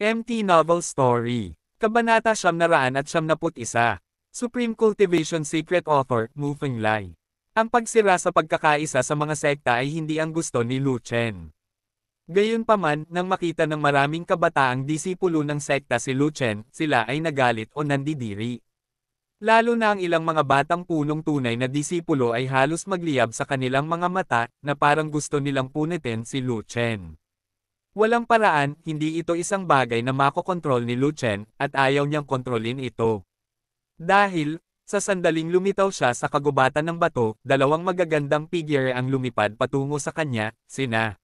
MT Novel Story. Kabanata Siyam Naraan at Siyamnaput Isa. Supreme Cultivation Secret Author, Mu Fenglai. Ang pagsira sa pagkakaisa sa mga sekta ay hindi ang gusto ni Lu Chen. Gayunpaman, nang makita ng maraming kabataang disipulo ng sekta si Lu Chen, sila ay nagalit o nandidiri. Lalo na ang ilang mga batang punong tunay na disipulo ay halos magliyab sa kanilang mga mata, na parang gusto nilang punitin si Lu Chen. Walang paraan, hindi ito isang bagay na makokontrol ni Luchen, at ayaw niyang kontrolin ito. Dahil, sa sandaling lumitaw siya sa kagubatan ng bato, dalawang magagandang figure ang lumipad patungo sa kanya, sina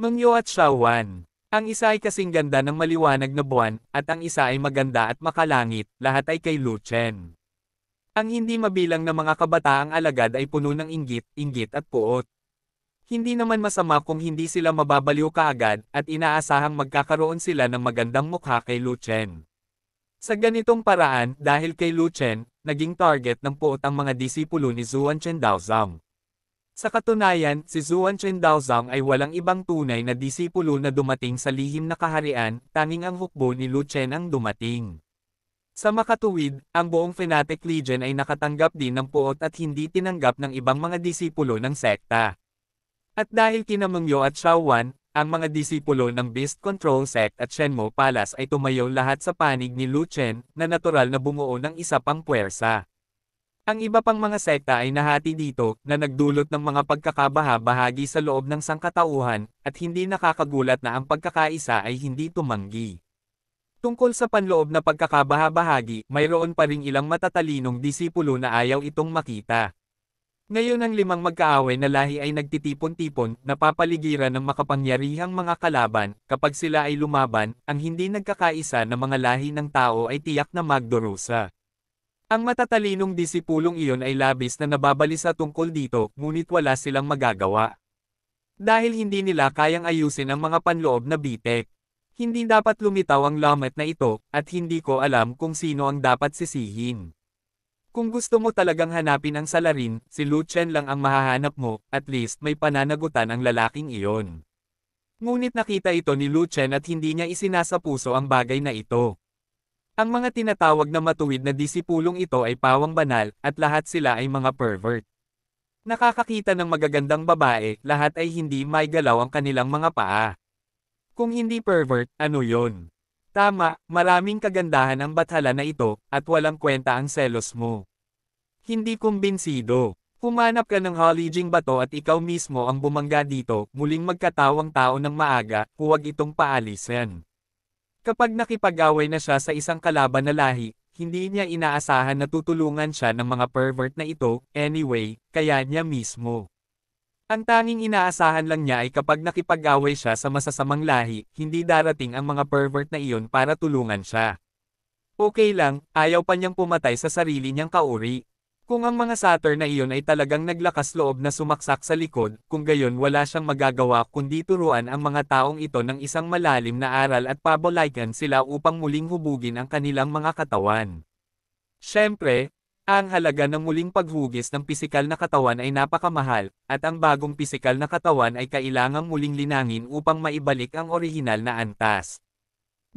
Mengyo at Shaowan. Ang isa ay kasing ganda ng maliwanag na buwan, at ang isa ay maganda at makalangit, lahat ay kay Luchen. Ang hindi mabilang na mga kabataang alagad ay puno ng inggit, inggit at puot. Hindi naman masama kung hindi sila mababaliw kaagad at inaasahang magkakaroon sila ng magandang mukha kay Luchen. Sa ganitong paraan, dahil kay Luchen, naging target ng puot ang mga disipulo ni Zuan Chen Daozang. Sa katunayan, si Zuan Chen Daozang ay walang ibang tunay na disipulo na dumating sa lihim na kaharian, tanging ang hukbo ni Lu Chen ang dumating. Sa makatuwid, ang buong Fanatic Legion ay nakatanggap din ng puot at hindi tinanggap ng ibang mga disipulo ng sekta. At dahil kina Mengyo at Shaowan, ang mga disipulo ng Beast Control Sect at Shenmo Palace ay tumayo lahat sa panig ni Lu Chen, na natural na bumuo ng isa pang puwersa. Ang iba pang mga sekta ay nahati dito, na nagdulot ng mga pagkakabaha-bahagi sa loob ng sangkatauhan, at hindi nakakagulat na ang pagkakaisa ay hindi tumanggi. Tungkol sa panloob na pagkakabaha-bahagi, mayroon pa ring ilang matatalinong disipulo na ayaw itong makita. Ngayon ang limang magkaaway na lahi ay nagtitipon-tipon, napapaligiran ng makapangyarihang mga kalaban, kapag sila ay lumaban, ang hindi nagkakaisa na mga lahi ng tao ay tiyak na magdurusa. Ang matatalinong disipulong iyon ay labis na nababalisa tungkol dito, ngunit wala silang magagawa. Dahil hindi nila kayang ayusin ang mga panloob na bitek. Hindi dapat lumitaw ang lamat na ito, at hindi ko alam kung sino ang dapat sisihin. Kung gusto mo talagang hanapin ang salarin, si Lu Chen lang ang mahahanap mo, at least may pananagutan ang lalaking iyon. Ngunit nakita ito ni Lu Chen at hindi niya isinasapuso ang bagay na ito. Ang mga tinatawag na matuwid na disipulong ito ay pawang banal, at lahat sila ay mga pervert. Nakakakita ng magagandang babae, lahat ay hindi may galaw ang kanilang mga paa. Kung hindi pervert, ano yon? Tama, maraming kagandahan ang bathala na ito, at walang kwenta ang selos mo. Hindi kumbinsido. Humanap ka ng halijing bato at ikaw mismo ang bumangga dito, muling magkatawang tao ng maaga, huwag itong paalisin. Kapag nakipag-away na siya sa isang kalaban na lahi, hindi niya inaasahan na tutulungan siya ng mga pervert na ito, anyway, kaya niya mismo. Ang tanging inaasahan lang niya ay kapag nakipag-away siya sa masasamang lahi, hindi darating ang mga pervert na iyon para tulungan siya. Okay lang, ayaw pa niyang pumatay sa sarili niyang kauri. Kung ang mga satyr na iyon ay talagang naglakas loob na sumaksak sa likod, kung gayon wala siyang magagawa kundi turuan ang mga taong ito ng isang malalim na aral at pabalikan sila upang muling hubugin ang kanilang mga katawan. Siyempre, ang halaga ng muling paghugis ng pisikal na katawan ay napakamahal, at ang bagong pisikal na katawan ay kailangang muling linangin upang maibalik ang orihinal na antas.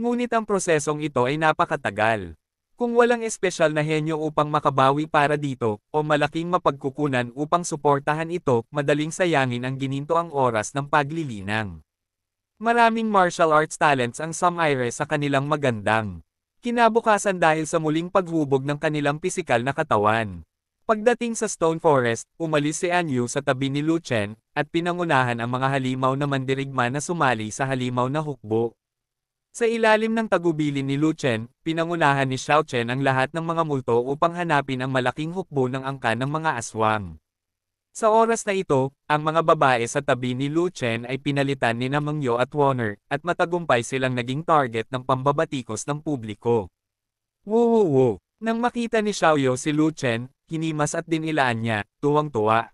Ngunit ang prosesong ito ay napakatagal. Kung walang espesyal na henyo upang makabawi para dito, o malaking mapagkukunan upang suportahan ito, madaling sayangin ang gininto ang oras ng paglilinang. Maraming martial arts talents ang Sam sa kanilang magandang Kinabukasan dahil sa muling paghubog ng kanilang pisikal na katawan. Pagdating sa Stone Forest, umalis si Anyu sa tabi ni Luchen, at pinangunahan ang mga halimaw na mandirigma na sumali sa halimaw na hukbo. Sa ilalim ng tagubilin ni Luchen, pinangunahan ni Xiaochen ang lahat ng mga multo upang hanapin ang malaking hukbo ng angka ng mga aswang. Sa oras na ito, ang mga babae sa tabi ni Lu Chen ay pinalitan ni Namangyo at Warner, at matagumpay silang naging target ng pambabatikos ng publiko. Wo wo wo! Nang makita ni Xiaoyo si Lu Chen, kinimas at dinilaan niya, tuwang-tuwa.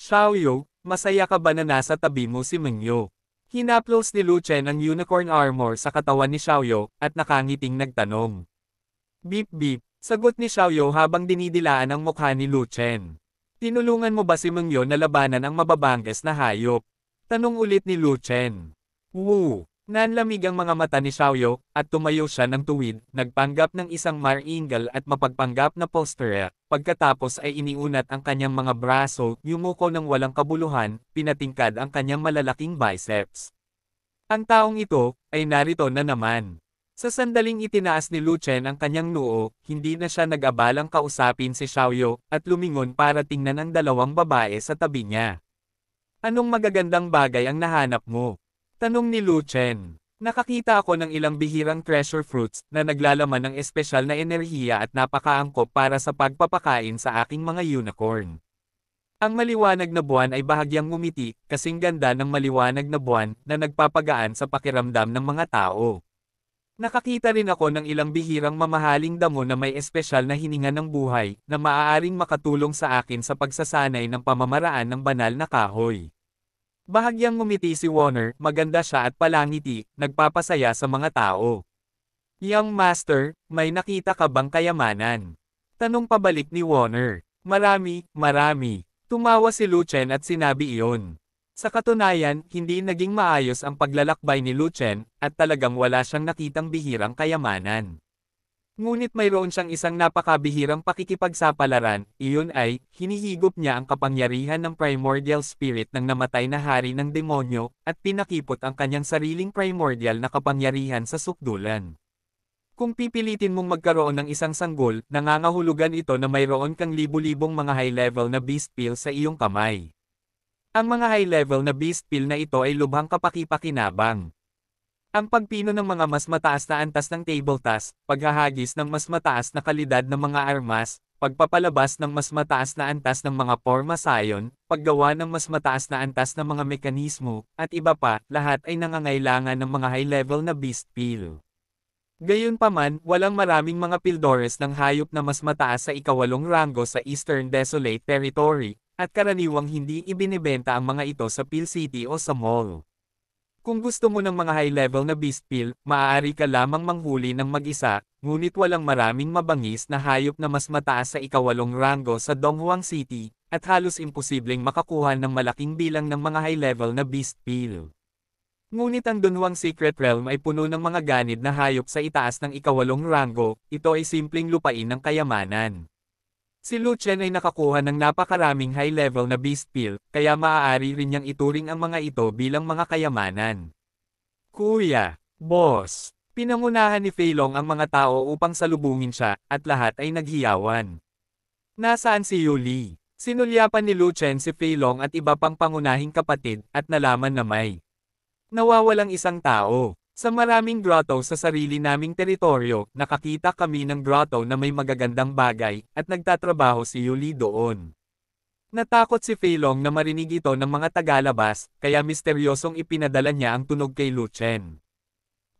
Xiaoyo, masaya ka ba na nasa tabi mo si Mengyo? Hinaplos ni Lu Chen ang unicorn armor sa katawan ni Xiaoyo, at nakangiting nagtanong. Beep beep, sagot ni Xiaoyo habang dinidilaan ang mukha ni Lu Chen. Tinulungan mo ba si Mengyo na labanan ang mababangkes na hayop? Tanong ulit ni Lu Chen. Wu, Nanlamig ang mga mata ni Xiaoyo, at tumayo siya ng tuwid, nagpanggap ng isang maringal at mapagpanggap na posture. pagkatapos ay iniunat ang kanyang mga braso, yumuko ng walang kabuluhan, pinatingkad ang kanyang malalaking biceps. Ang taong ito, ay narito na naman. Sa sandaling itinaas ni Lu Chen ang kanyang noo, hindi na siya nag-abalang kausapin si Xiaoyo, at lumingon para tingnan ang dalawang babae sa tabi niya. Anong magagandang bagay ang nahanap mo? Tanong ni Lu Chen. Nakakita ako ng ilang bihirang treasure fruits na naglalaman ng espesyal na enerhiya at napakaangkop para sa pagpapakain sa aking mga unicorn. Ang maliwanag na buwan ay bahagyang ngumiti, kasing ganda ng maliwanag na buwan na nagpapagaan sa pakiramdam ng mga tao. Nakakita rin ako ng ilang bihirang mamahaling damo na may espesyal na hininga ng buhay, na maaaring makatulong sa akin sa pagsasanay ng pamamaraan ng banal na kahoy. Bahagyang ngumiti si Warner, maganda siya at palangiti, nagpapasaya sa mga tao. Young Master, may nakita ka bang kayamanan? Tanong pabalik ni Warner. Marami, marami. Tumawa si Lu Chen at sinabi iyon. Sa katunayan, hindi naging maayos ang paglalakbay ni Luchen, at talagang wala siyang nakitang bihirang kayamanan. Ngunit mayroon siyang isang napakabihirang pakikipagsapalaran, iyon ay, hinihigop niya ang kapangyarihan ng primordial spirit ng namatay na hari ng demonyo, at pinakipot ang kanyang sariling primordial na kapangyarihan sa sukdulan. Kung pipilitin mong magkaroon ng isang sanggol, nangangahulugan ito na mayroon kang libu-libong mga high-level na beast pill sa iyong kamay. Ang mga high-level na beast pill na ito ay lubhang kapaki-pakinabang. Ang pagpino ng mga mas mataas na antas ng table task, paghahagis ng mas mataas na kalidad ng mga armas, pagpapalabas ng mas mataas na antas ng mga forma sayon, paggawa ng mas mataas na antas ng mga mekanismo, at iba pa, lahat ay nangangailangan ng mga high-level na beast pill. Gayunpaman, walang maraming mga pildores ng hayop na mas mataas sa ikawalong ranggo sa Eastern Desolate Territory, at karaniwang hindi ibinebenta ang mga ito sa Pill City o sa mall. Kung gusto mo ng mga high-level na beast pill, maaari ka lamang manghuli ng mag-isa, ngunit walang maraming mabangis na hayop na mas mataas sa ikawalong rango sa Donghuang City, at halos imposibleng makakuha ng malaking bilang ng mga high-level na beast pill. Ngunit ang Donghuang Secret Realm ay puno ng mga ganid na hayop sa itaas ng ikawalong rango, ito ay simpleng lupain ng kayamanan. Si Luchen ay nakakuha ng napakaraming high-level na beast pill, kaya maaari rin niyang ituring ang mga ito bilang mga kayamanan. Kuya, Boss, pinangunahan ni Feilong ang mga tao upang salubungin siya, at lahat ay naghiyawan. Nasaan si Yuli? Sinulyapan ni Luchen si Feilong at iba pang pangunahing kapatid, at nalaman na may nawawalang isang tao. Sa maraming grotto sa sarili naming teritoryo, nakakita kami ng grotto na may magagandang bagay, at nagtatrabaho si Yuli doon. Natakot si Feilong na marinig ito ng mga tagalabas, kaya misteryosong ipinadala niya ang tunog kay Luchen.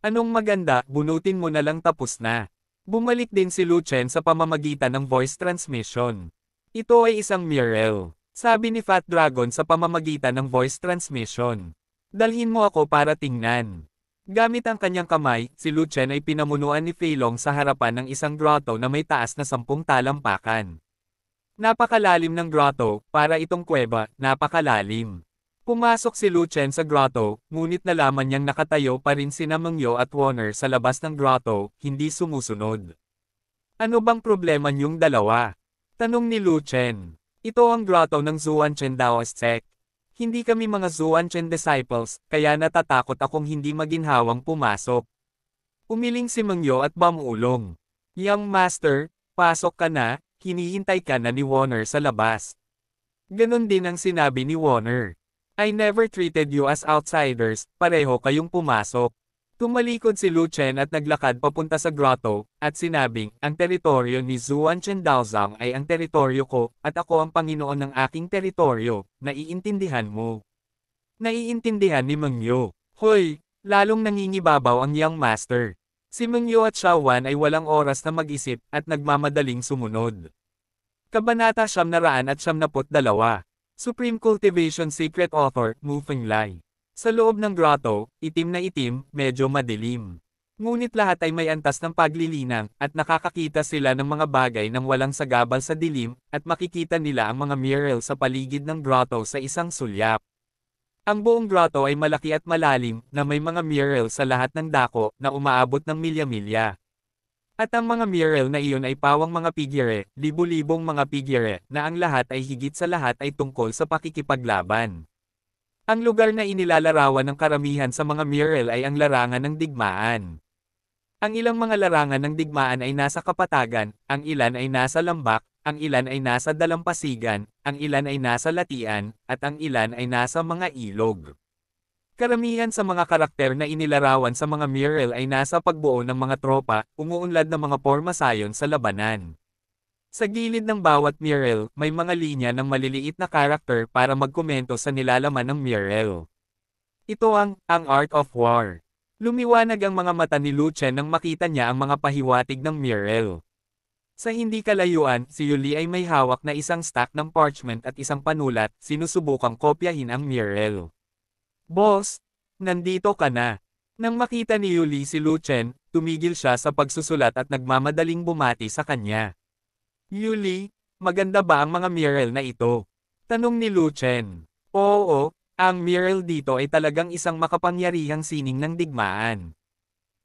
Anong maganda, bunutin mo na lang tapos na. Bumalik din si Luchen sa pamamagitan ng voice transmission. Ito ay isang mural. Sabi ni Fat Dragon sa pamamagitan ng voice transmission. Dalhin mo ako para tingnan. Gamit ang kanyang kamay, si Lu Chen ay pinamunuan ni Feilong sa harapan ng isang grotto na may taas na sampung talampakan. Napakalalim ng grotto, para itong kuweba, napakalalim. Pumasok si Lu Chen sa grotto, ngunit nalaman niyang nakatayo pa rin si Namangyo at Warner sa labas ng grotto, hindi sumusunod. Ano bang problema niyong dalawa? Tanong ni Lu Chen. Ito ang grotto ng Zuan Chen Daoist hindi kami mga Zuanchen disciples, kaya natatakot akong hindi maginhawang pumasok. Umiling si Mangyo at bamulong. Young master, pasok ka na, hinihintay ka na ni Warner sa labas. Ganon din ang sinabi ni Warner. I never treated you as outsiders, pareho kayong pumasok. Tumalikod si Lu Chen at naglakad papunta sa grotto, at sinabing, ang teritoryo ni Zuan Chen Daozang ay ang teritoryo ko, at ako ang Panginoon ng aking teritoryo, naiintindihan mo. Naiintindihan ni Mengyo. Hoy, lalong nangingibabaw ang young master. Si Mengyo at Shawan ay walang oras na mag-isip, at nagmamadaling sumunod. Kabanata Siyam Naraan at Siyam Napot Dalawa. Supreme Cultivation Secret Author, Mu Fenglai. Sa loob ng grotto, itim na itim, medyo madilim. Ngunit lahat ay may antas ng paglilinang, at nakakakita sila ng mga bagay nang walang sagabal sa dilim, at makikita nila ang mga mural sa paligid ng grotto sa isang sulyap. Ang buong grotto ay malaki at malalim, na may mga mural sa lahat ng dako, na umaabot ng milya-milya. At ang mga mural na iyon ay pawang mga pigire, libu-libong mga pigire, na ang lahat ay higit sa lahat ay tungkol sa pakikipaglaban. Ang lugar na inilalarawan ng karamihan sa mga mural ay ang larangan ng digmaan. Ang ilang mga larangan ng digmaan ay nasa Kapatagan, ang ilan ay nasa Lambak, ang ilan ay nasa Dalampasigan, ang ilan ay nasa Latian, at ang ilan ay nasa mga ilog. Karamihan sa mga karakter na inilarawan sa mga mural ay nasa pagbuo ng mga tropa, umuunlad ng mga porma sayon sa labanan. Sa gilid ng bawat mural, may mga linya ng maliliit na karakter para magkomento sa nilalaman ng mural. Ito ang, ang Art of War. Lumiwanag ang mga mata ni Luce nang makita niya ang mga pahiwatig ng mural. Sa hindi kalayuan, si Yuli ay may hawak na isang stack ng parchment at isang panulat, sinusubukang kopyahin ang mural. Boss, nandito ka na. Nang makita ni Yuli si Luchen, tumigil siya sa pagsusulat at nagmamadaling bumati sa kanya. Yuli, maganda ba ang mga mural na ito? Tanong ni Lu Chen. Oo, ang mural dito ay talagang isang makapangyarihang sining ng digmaan.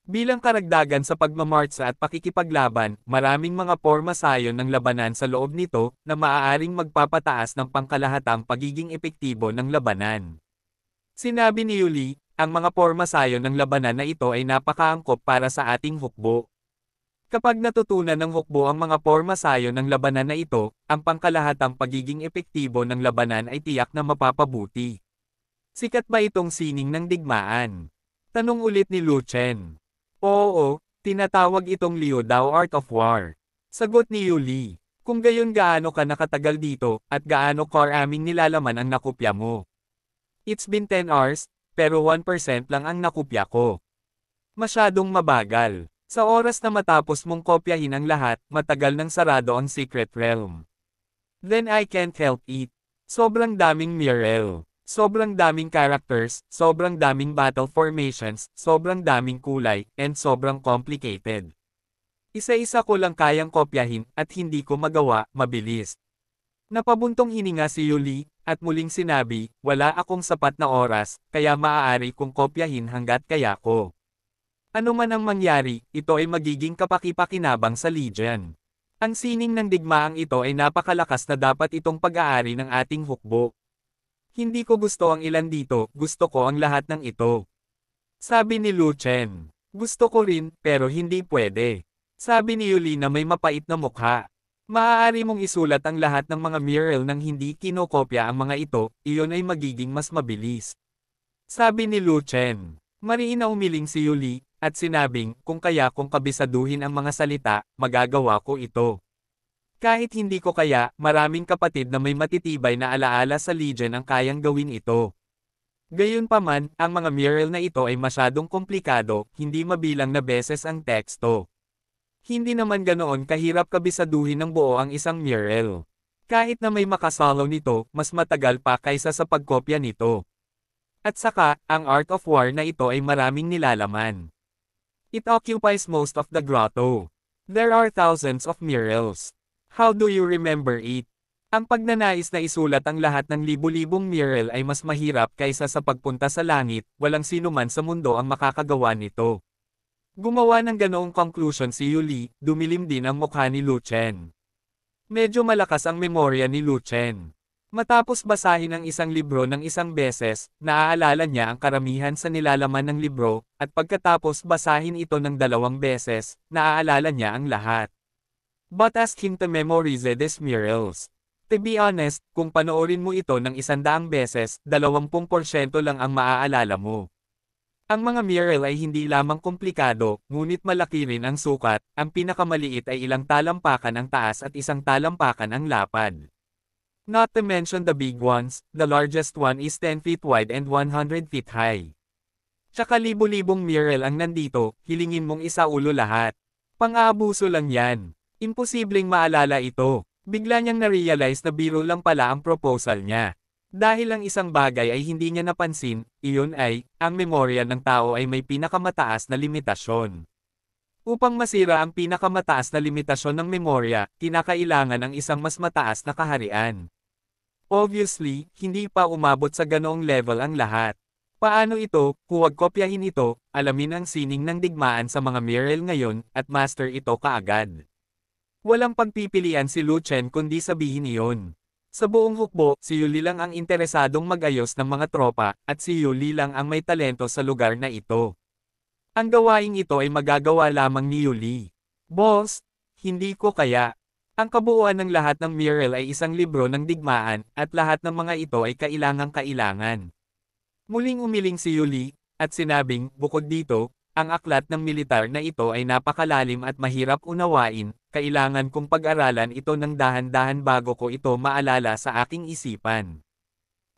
Bilang karagdagan sa pagmamartsa at pakikipaglaban, maraming mga porma sayon ng labanan sa loob nito na maaaring magpapataas ng pangkalahatang pagiging epektibo ng labanan. Sinabi ni Yuli, ang mga porma sayon ng labanan na ito ay napakaangkop para sa ating hukbo. Kapag natutunan ng hukbo ang mga porma sayo ng labanan na ito, ang pangkalahatang pagiging epektibo ng labanan ay tiyak na mapapabuti. Sikat ba itong sining ng digmaan? Tanong ulit ni Lu Chen. Oo, tinatawag itong Liu Dao Art of War. Sagot ni Yuli. Kung gayon gaano ka nakatagal dito, at gaano core aming nilalaman ang nakopya mo. It's been 10 hours, pero 1% lang ang nakopya ko. Masyadong mabagal. Sa oras na matapos mong kopyahin ang lahat, matagal nang sarado ang Secret Realm. Then I can't help it. Sobrang daming mural. Sobrang daming characters, sobrang daming battle formations, sobrang daming kulay, and sobrang complicated. Isa-isa ko lang kayang kopyahin at hindi ko magawa, mabilis. Napabuntong hininga si Yuli, at muling sinabi, wala akong sapat na oras, kaya maaari kong kopyahin hanggat kaya ko. Ano man ang mangyari, ito ay magiging kapakipakinabang sa Legion. Ang sining ng digmaang ito ay napakalakas na dapat itong pag-aari ng ating hukbo. Hindi ko gusto ang ilan dito, gusto ko ang lahat ng ito. Sabi ni Lu Chen. Gusto ko rin, pero hindi pwede. Sabi ni Yuli na may mapait na mukha. Maaari mong isulat ang lahat ng mga mural nang hindi kinokopya ang mga ito, iyon ay magiging mas mabilis. Sabi ni Lu Chen. Mariin na umiling si Yuli, at sinabing, kung kaya kong kabisaduhin ang mga salita, magagawa ko ito. Kahit hindi ko kaya, maraming kapatid na may matitibay na alaala sa Legion ang kayang gawin ito. Gayunpaman, ang mga mural na ito ay masyadong komplikado, hindi mabilang na beses ang teksto. Hindi naman ganoon kahirap kabisaduhin ng buo ang isang mural. Kahit na may makasalaw nito, mas matagal pa kaysa sa pagkopya nito. At saka, ang art of war na ito ay maraming nilalaman. It occupies most of the grotto. There are thousands of murals. How do you remember it? Ang pagnanais na isulat ang lahat ng libu-libong mural ay mas mahirap kaysa sa pagpunta sa langit, walang sinuman sa mundo ang makakagawa nito. Gumawa ng ganoong conclusion si Yuli, dumilim din ang mukha ni Lu Chen. Medyo malakas ang memorya ni Lu Chen. Matapos basahin ang isang libro ng isang beses, naaalala niya ang karamihan sa nilalaman ng libro, at pagkatapos basahin ito ng dalawang beses, naaalala niya ang lahat. But ask him to memorize these murals. To be honest, kung panoorin mo ito ng isandaang beses, 20% lang ang maaalala mo. Ang mga mural ay hindi lamang komplikado, ngunit malaki rin ang sukat, ang pinakamaliit ay ilang talampakan ang taas at isang talampakan ang lapad. Not to mention the big ones, the largest one is 10 feet wide and 100 feet high. Tsaka libo-libong mural ang nandito, hilingin mong isa ulo lahat. Pang-aabuso lang yan. Imposibleng maalala ito. Bigla niyang narealize na biro lang pala ang proposal niya. Dahil ang isang bagay ay hindi niya napansin, iyon ay, ang memorya ng tao ay may pinakamataas na limitasyon. Upang masira ang pinakamataas na limitasyon ng memorya, kinakailangan ang isang mas mataas na kaharian. Obviously, hindi pa umabot sa ganoong level ang lahat. Paano ito, huwag kopyahin ito, alamin ang sining ng digmaan sa mga mural ngayon, at master ito kaagad. Walang pagpipilian si Lu Chen kundi sabihin iyon. Sa buong hukbo, si Yuli lang ang interesadong magayos ng mga tropa, at si Yuli lang ang may talento sa lugar na ito. Ang gawaing ito ay magagawa lamang ni Yuli. Boss, hindi ko kaya. Ang kabuuan ng lahat ng mural ay isang libro ng digmaan, at lahat ng mga ito ay kailangang-kailangan. Muling umiling si Yuli, at sinabing, bukod dito, ang aklat ng militar na ito ay napakalalim at mahirap unawain, kailangan kong pag-aralan ito ng dahan-dahan bago ko ito maalala sa aking isipan.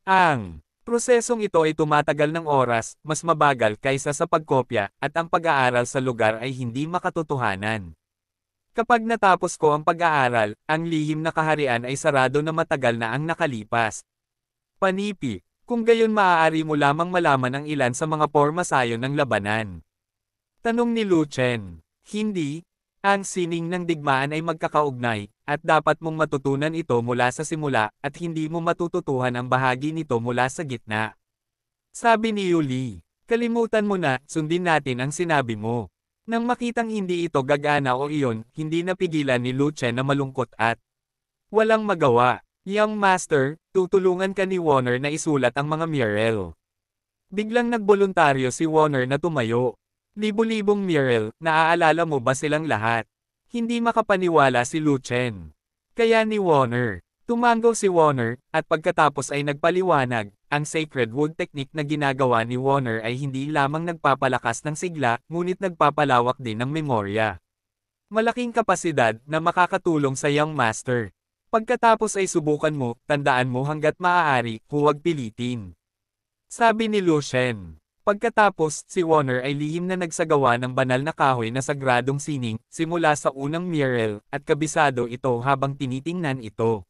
Ang prosesong ito ay tumatagal ng oras, mas mabagal kaysa sa pagkopya, at ang pag-aaral sa lugar ay hindi makatotohanan. Kapag natapos ko ang pag-aaral, ang lihim na kaharian ay sarado na matagal na ang nakalipas. Panipi, kung gayon maaari mo lamang malaman ang ilan sa mga porma pormasayo ng labanan. Tanong ni Lu Chen, hindi, ang sining ng digmaan ay magkakaugnay, at dapat mong matutunan ito mula sa simula, at hindi mo matututuhan ang bahagi nito mula sa gitna. Sabi ni Yuli, kalimutan mo na, sundin natin ang sinabi mo. Nang makitang hindi ito gagana o iyon, hindi napigilan ni Luce na malungkot at walang magawa. Young Master, tutulungan ka ni Warner na isulat ang mga mural. Biglang nagboluntaryo si Warner na tumayo. Libo-libong mural, naaalala mo ba silang lahat? Hindi makapaniwala si Luchen. Kaya ni Warner, tumango si Warner, at pagkatapos ay nagpaliwanag, ang sacred wood technique na ginagawa ni Warner ay hindi lamang nagpapalakas ng sigla, ngunit nagpapalawak din ng memorya. Malaking kapasidad na makakatulong sa young master. Pagkatapos ay subukan mo, tandaan mo hanggat maaari, huwag pilitin. Sabi ni Lucien. Pagkatapos, si Warner ay lihim na nagsagawa ng banal na kahoy na sagradong sining, simula sa unang mural, at kabisado ito habang tinitingnan ito.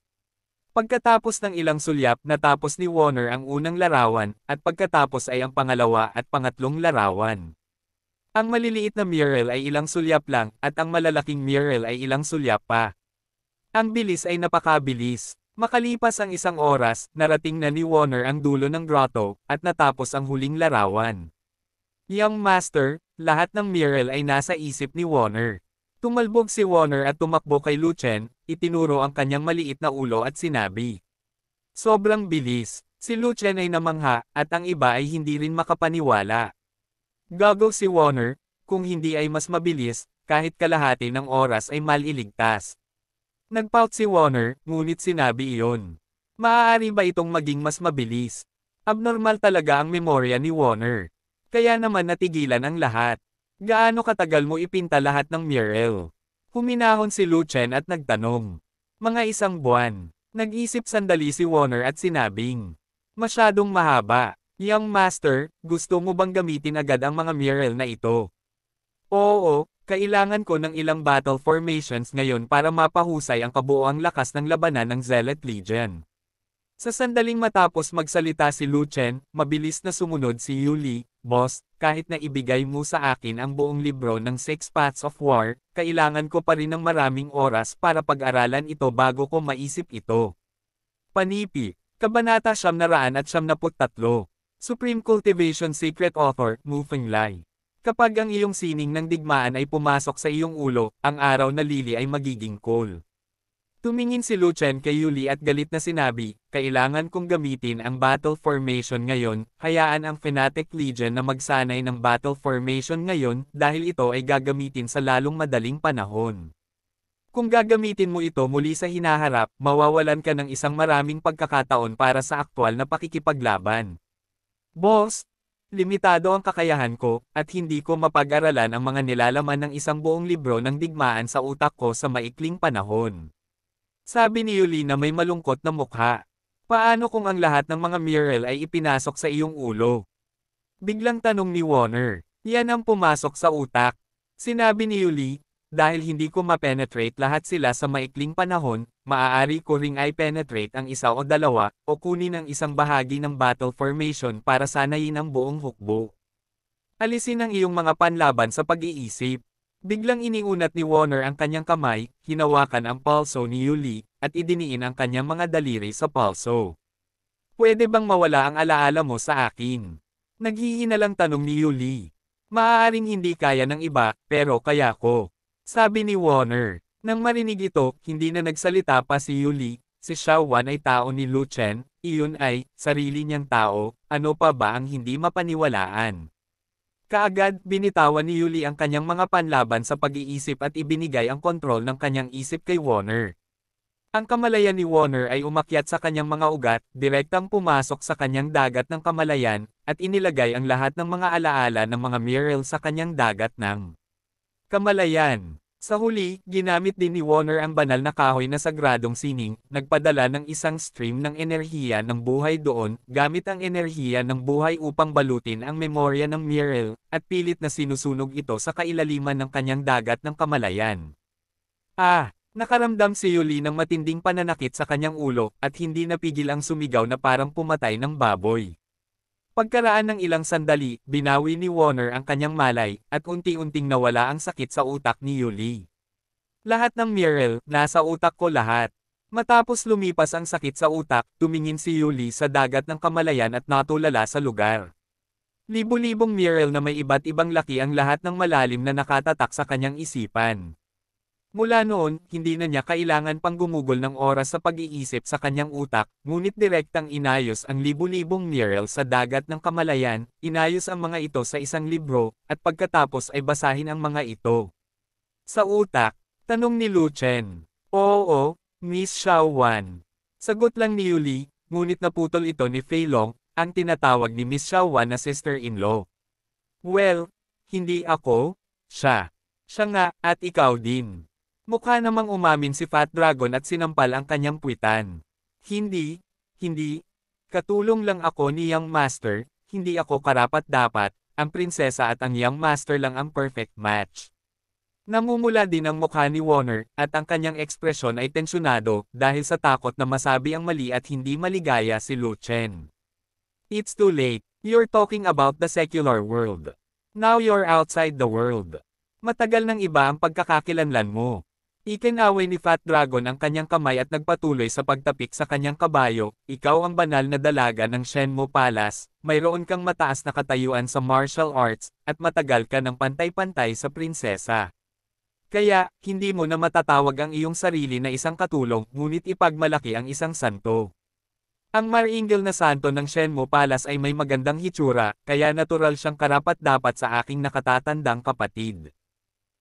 Pagkatapos ng ilang sulyap natapos ni Warner ang unang larawan, at pagkatapos ay ang pangalawa at pangatlong larawan. Ang maliliit na mural ay ilang sulyap lang, at ang malalaking mural ay ilang sulyap pa. Ang bilis ay napakabilis. Makalipas ang isang oras, narating na ni Warner ang dulo ng grotto, at natapos ang huling larawan. Young Master, lahat ng mural ay nasa isip ni Warner. Tumalbog si Warner at tumakbo kay Luchen, itinuro ang kanyang maliit na ulo at sinabi. Sobrang bilis, si Luchen ay namangha, at ang iba ay hindi rin makapaniwala. Gago si Warner, kung hindi ay mas mabilis, kahit kalahati ng oras ay maliligtas. Nagpout si Warner, ngunit sinabi iyon. Maaari ba itong maging mas mabilis? Abnormal talaga ang memorya ni Warner. Kaya naman natigilan ang lahat. Gaano katagal mo ipinta lahat ng mural? Huminahon si Lu Chen at nagtanong. Mga isang buwan. Nag-isip sandali si Warner at sinabing. Masyadong mahaba. Young Master, gusto mo bang gamitin agad ang mga mural na ito? Oo, kailangan ko ng ilang battle formations ngayon para mapahusay ang kabuoang lakas ng labanan ng Zealot Legion. Sa sandaling matapos magsalita si Luchen, mabilis na sumunod si Yuli, Boss, kahit na ibigay mo sa akin ang buong libro ng Six Paths of War, kailangan ko pa rin ng maraming oras para pag-aralan ito bago ko maisip ito. Panipi, Kabanata Siyam at Siyam Supreme Cultivation Secret Author, Moving Lie. Kapag ang iyong sining ng digmaan ay pumasok sa iyong ulo, ang araw na lili ay magiging cold. Tumingin si Luchen kay Yuli at galit na sinabi, kailangan kong gamitin ang battle formation ngayon, hayaan ang Fnatic Legion na magsanay ng battle formation ngayon dahil ito ay gagamitin sa lalong madaling panahon. Kung gagamitin mo ito muli sa hinaharap, mawawalan ka ng isang maraming pagkakataon para sa aktwal na pakikipaglaban. Boss, limitado ang kakayahan ko, at hindi ko mapag-aralan ang mga nilalaman ng isang buong libro ng digmaan sa utak ko sa maikling panahon. Sabi ni Yuli na may malungkot na mukha. Paano kung ang lahat ng mga mural ay ipinasok sa iyong ulo? Biglang tanong ni Warner. Yan ang pumasok sa utak. Sinabi ni Yuli, dahil hindi ko ma-penetrate lahat sila sa maikling panahon, maaari ko ring ay penetrate ang isa o dalawa, o kunin ang isang bahagi ng battle formation para sanayin ang buong hukbo. Alisin ang iyong mga panlaban sa pag-iisip. Biglang iniunat ni Warner ang kanyang kamay, hinawakan ang palso ni Yuli, at idiniin ang kanyang mga daliri sa palso. Pwede bang mawala ang alaala mo sa akin? Naghihinalang tanong ni Yuli. Maaaring hindi kaya ng iba, pero kaya ko. Sabi ni Warner. Nang marinig ito, hindi na nagsalita pa si Yuli, si Shawan ay tao ni Lu Chen, iyon ay, sarili niyang tao, ano pa ba ang hindi mapaniwalaan? Kaagad, binitawan ni Yuli ang kanyang mga panlaban sa pag-iisip at ibinigay ang kontrol ng kanyang isip kay Warner. Ang kamalayan ni Warner ay umakyat sa kanyang mga ugat, direktang pumasok sa kanyang dagat ng kamalayan, at inilagay ang lahat ng mga alaala ng mga mural sa kanyang dagat ng kamalayan. Sa huli, ginamit din ni Warner ang banal na kahoy na sagradong sining, nagpadala ng isang stream ng enerhiya ng buhay doon, gamit ang enerhiya ng buhay upang balutin ang memorya ng Muriel, at pilit na sinusunog ito sa kailaliman ng kanyang dagat ng kamalayan. Ah! Nakaramdam si Yuli ng matinding pananakit sa kanyang ulo, at hindi napigil ang sumigaw na parang pumatay ng baboy. Pagkaraan ng ilang sandali, binawi ni Warner ang kanyang malay, at unti-unting nawala ang sakit sa utak ni Yuli. Lahat ng Mirel, nasa utak ko lahat. Matapos lumipas ang sakit sa utak, tumingin si Yuli sa dagat ng kamalayan at natulala sa lugar. Libo-libong Mirel na may iba't ibang laki ang lahat ng malalim na nakatatak sa kanyang isipan. Mula noon, hindi na niya kailangan pang gumugol ng oras sa pag-iisip sa kanyang utak, ngunit direktang inayos ang libu-libong mural sa dagat ng Kamalayan, inayos ang mga ito sa isang libro, at pagkatapos ay basahin ang mga ito. Sa utak, tanong ni Lu Chen, Oo, Miss Xiaowan. Sagot lang ni Yuli, ngunit naputol ito ni Fei Long, ang tinatawag ni Miss Xiaowan na sister-in-law. Well, hindi ako, siya. Siya nga, at ikaw din. Mukha namang umamin si Fat Dragon at sinampal ang kanyang puwitan. Hindi, hindi, katulong lang ako ni Young Master, hindi ako karapat-dapat, ang prinsesa at ang Young Master lang ang perfect match. Namumula din ang mukha ni Warner, at ang kanyang ekspresyon ay tensyonado, dahil sa takot na masabi ang mali at hindi maligaya si Lu Chen. It's too late, you're talking about the secular world. Now you're outside the world. Matagal ng iba ang pagkakakilanlan mo. Itinaway ni Fat Dragon ang kanyang kamay at nagpatuloy sa pagtapik sa kanyang kabayo, ikaw ang banal na dalaga ng Shenmue Palace, mayroon kang mataas na katayuan sa martial arts, at matagal ka ng pantay-pantay sa prinsesa. Kaya, hindi mo na matatawag ang iyong sarili na isang katulong, ngunit ipagmalaki ang isang santo. Ang maringil na santo ng Shenmue Palace ay may magandang hitsura, kaya natural siyang karapat-dapat sa aking nakatatandang kapatid.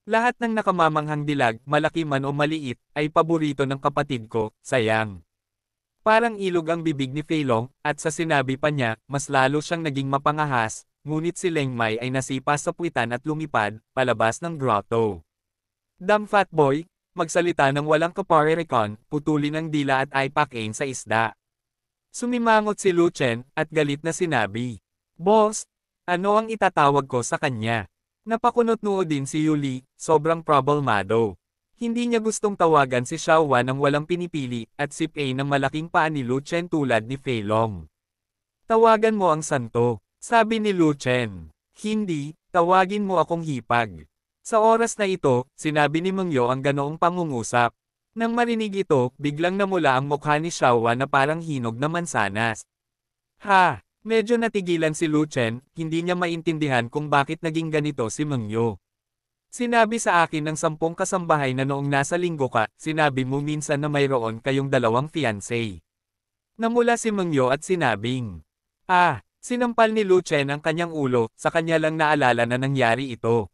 Lahat ng nakamamanghang dilag, malaki man o maliit, ay paborito ng kapatid ko, sayang. Parang ilog ang bibig ni Feilong, at sa sinabi pa niya, mas lalo siyang naging mapangahas, ngunit si Leng Mai ay nasipa sa puwitan at lumipad, palabas ng grotto. Damn fat boy, magsalita ng walang kaparirikon, putulin ang dila at ipakain sa isda. Sumimangot si Lu Chen, at galit na sinabi, Boss, ano ang itatawag ko sa kanya? Napakunot-noo din si Yuli, sobrang problemado. Hindi niya gustong tawagan si Xiaowa ng walang pinipili, at si Pei ng malaking paa ni Lu Chen tulad ni Fei Long. Tawagan mo ang santo, sabi ni Lu Chen. Hindi, tawagin mo akong hipag. Sa oras na ito, sinabi ni Mengyo ang ganoong pangungusap. Nang marinig ito, biglang namula ang mukha ni Xiaowa na parang hinog na mansanas. Ha! Medyo natigilan si Luchen, hindi niya maintindihan kung bakit naging ganito si Mengyo. Sinabi sa akin ng sampung kasambahay na noong nasa linggo ka, sinabi mo minsan na mayroon kayong dalawang fiancé. Namula si Mengyo at sinabing, Ah, sinampal ni Luchen ang kanyang ulo, sa kanya lang naalala na nangyari ito.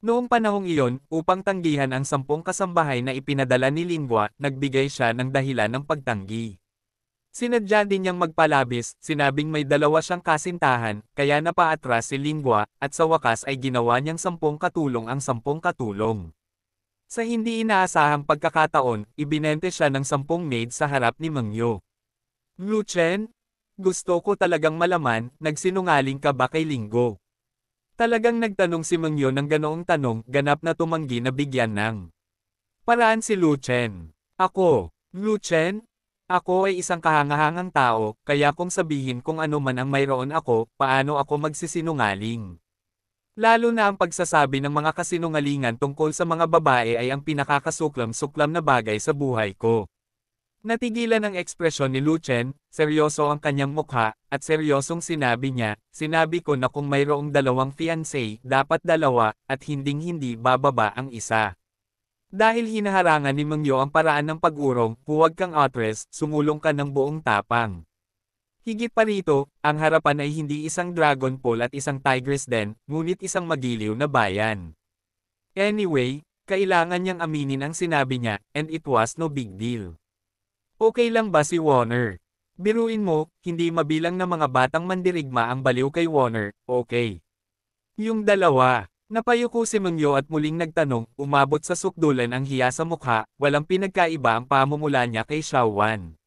Noong panahong iyon, upang tanggihan ang sampung kasambahay na ipinadala ni Lingwa, nagbigay siya ng dahilan ng pagtanggi. Sinadya din niyang magpalabis, sinabing may dalawa siyang kasintahan, kaya napaatras si Lingua, at sa wakas ay ginawa niyang sampung katulong ang sampung katulong. Sa hindi inaasahang pagkakataon, ibinente siya ng sampung maid sa harap ni Mengyo. Chen? Gusto ko talagang malaman, nagsinungaling ka ba kay Linggo? Talagang nagtanong si Mengyo ng ganoong tanong, ganap na tumanggi na bigyan ng paraan si Lu Chen. Ako, Lu Chen? Ako ay isang kahangahangang tao, kaya kung sabihin kung ano man ang mayroon ako, paano ako magsisinungaling. Lalo na ang pagsasabi ng mga kasinungalingan tungkol sa mga babae ay ang pinakakasuklam-suklam na bagay sa buhay ko. Natigilan ang ekspresyon ni Luchen, seryoso ang kanyang mukha, at seryosong sinabi niya, sinabi ko na kung mayroong dalawang fiancé, dapat dalawa, at hinding-hindi bababa ang isa. Dahil hinaharangan ni Mangyo ang paraan ng pag-urong, huwag kang otres, sumulong ka ng buong tapang. Higit pa rito, ang harapan ay hindi isang dragon pole at isang tigress den, ngunit isang magiliw na bayan. Anyway, kailangan niyang aminin ang sinabi niya, and it was no big deal. Okay lang ba si Warner? Biruin mo, hindi mabilang na mga batang mandirigma ang baliw kay Warner, okay. Yung dalawa, Napayuko si Mengyo at muling nagtanong, umabot sa sukdulan ang hiya sa mukha, walang pinagkaiba ang pamumula niya kay Xiaowan.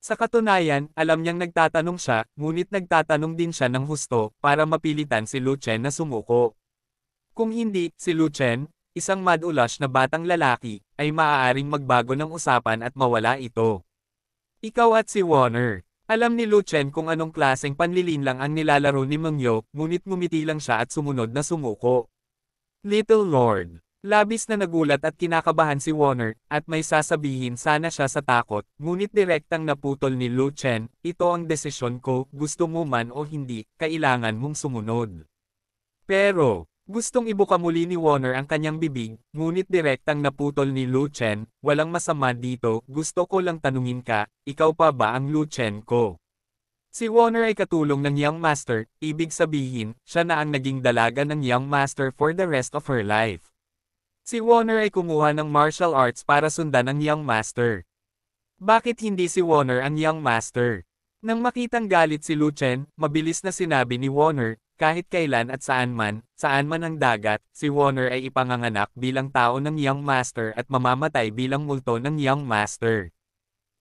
Sa katunayan, alam niyang nagtatanong siya, ngunit nagtatanong din siya ng husto, para mapilitan si Luchen na sumuko. Kung hindi, si Luchen, isang madulash na batang lalaki, ay maaaring magbago ng usapan at mawala ito. Ikaw at si Warner. Alam ni Luchen kung anong klaseng panlilin lang ang nilalaro ni Mengyo, ngunit ngumiti lang siya at sumunod na sumuko. Little Lord. Labis na nagulat at kinakabahan si Warner, at may sasabihin sana siya sa takot, ngunit direktang naputol ni Lu Chen, ito ang desisyon ko, gusto mo man o hindi, kailangan mong sumunod. Pero, gustong ibuka muli ni Warner ang kanyang bibig, ngunit direktang naputol ni Lu Chen, walang masama dito, gusto ko lang tanungin ka, ikaw pa ba ang Lu Chen ko? Si Warner ay katulong ng Young Master, ibig sabihin, siya na ang naging dalaga ng Young Master for the rest of her life. Si Warner ay kumuha ng martial arts para sundan ang Young Master. Bakit hindi si Warner ang Young Master? Nang makitang galit si Lu Chen, mabilis na sinabi ni Warner, kahit kailan at saan man, saan man ang dagat, si Warner ay ipanganganak bilang tao ng Young Master at mamamatay bilang multo ng Young Master.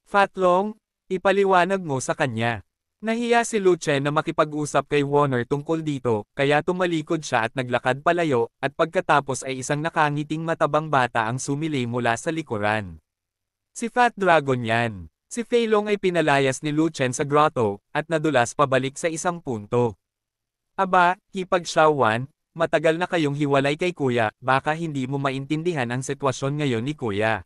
Fatlong, ipaliwanag mo sa kanya. Nahiya si Luce na makipag-usap kay Warner tungkol dito, kaya tumalikod siya at naglakad palayo, at pagkatapos ay isang nakangiting matabang bata ang sumilay mula sa likuran. Si Fat Dragon yan. Si Feilong ay pinalayas ni Luchen sa grotto, at nadulas pabalik sa isang punto. Aba, hipag Shawan, matagal na kayong hiwalay kay kuya, baka hindi mo maintindihan ang sitwasyon ngayon ni kuya.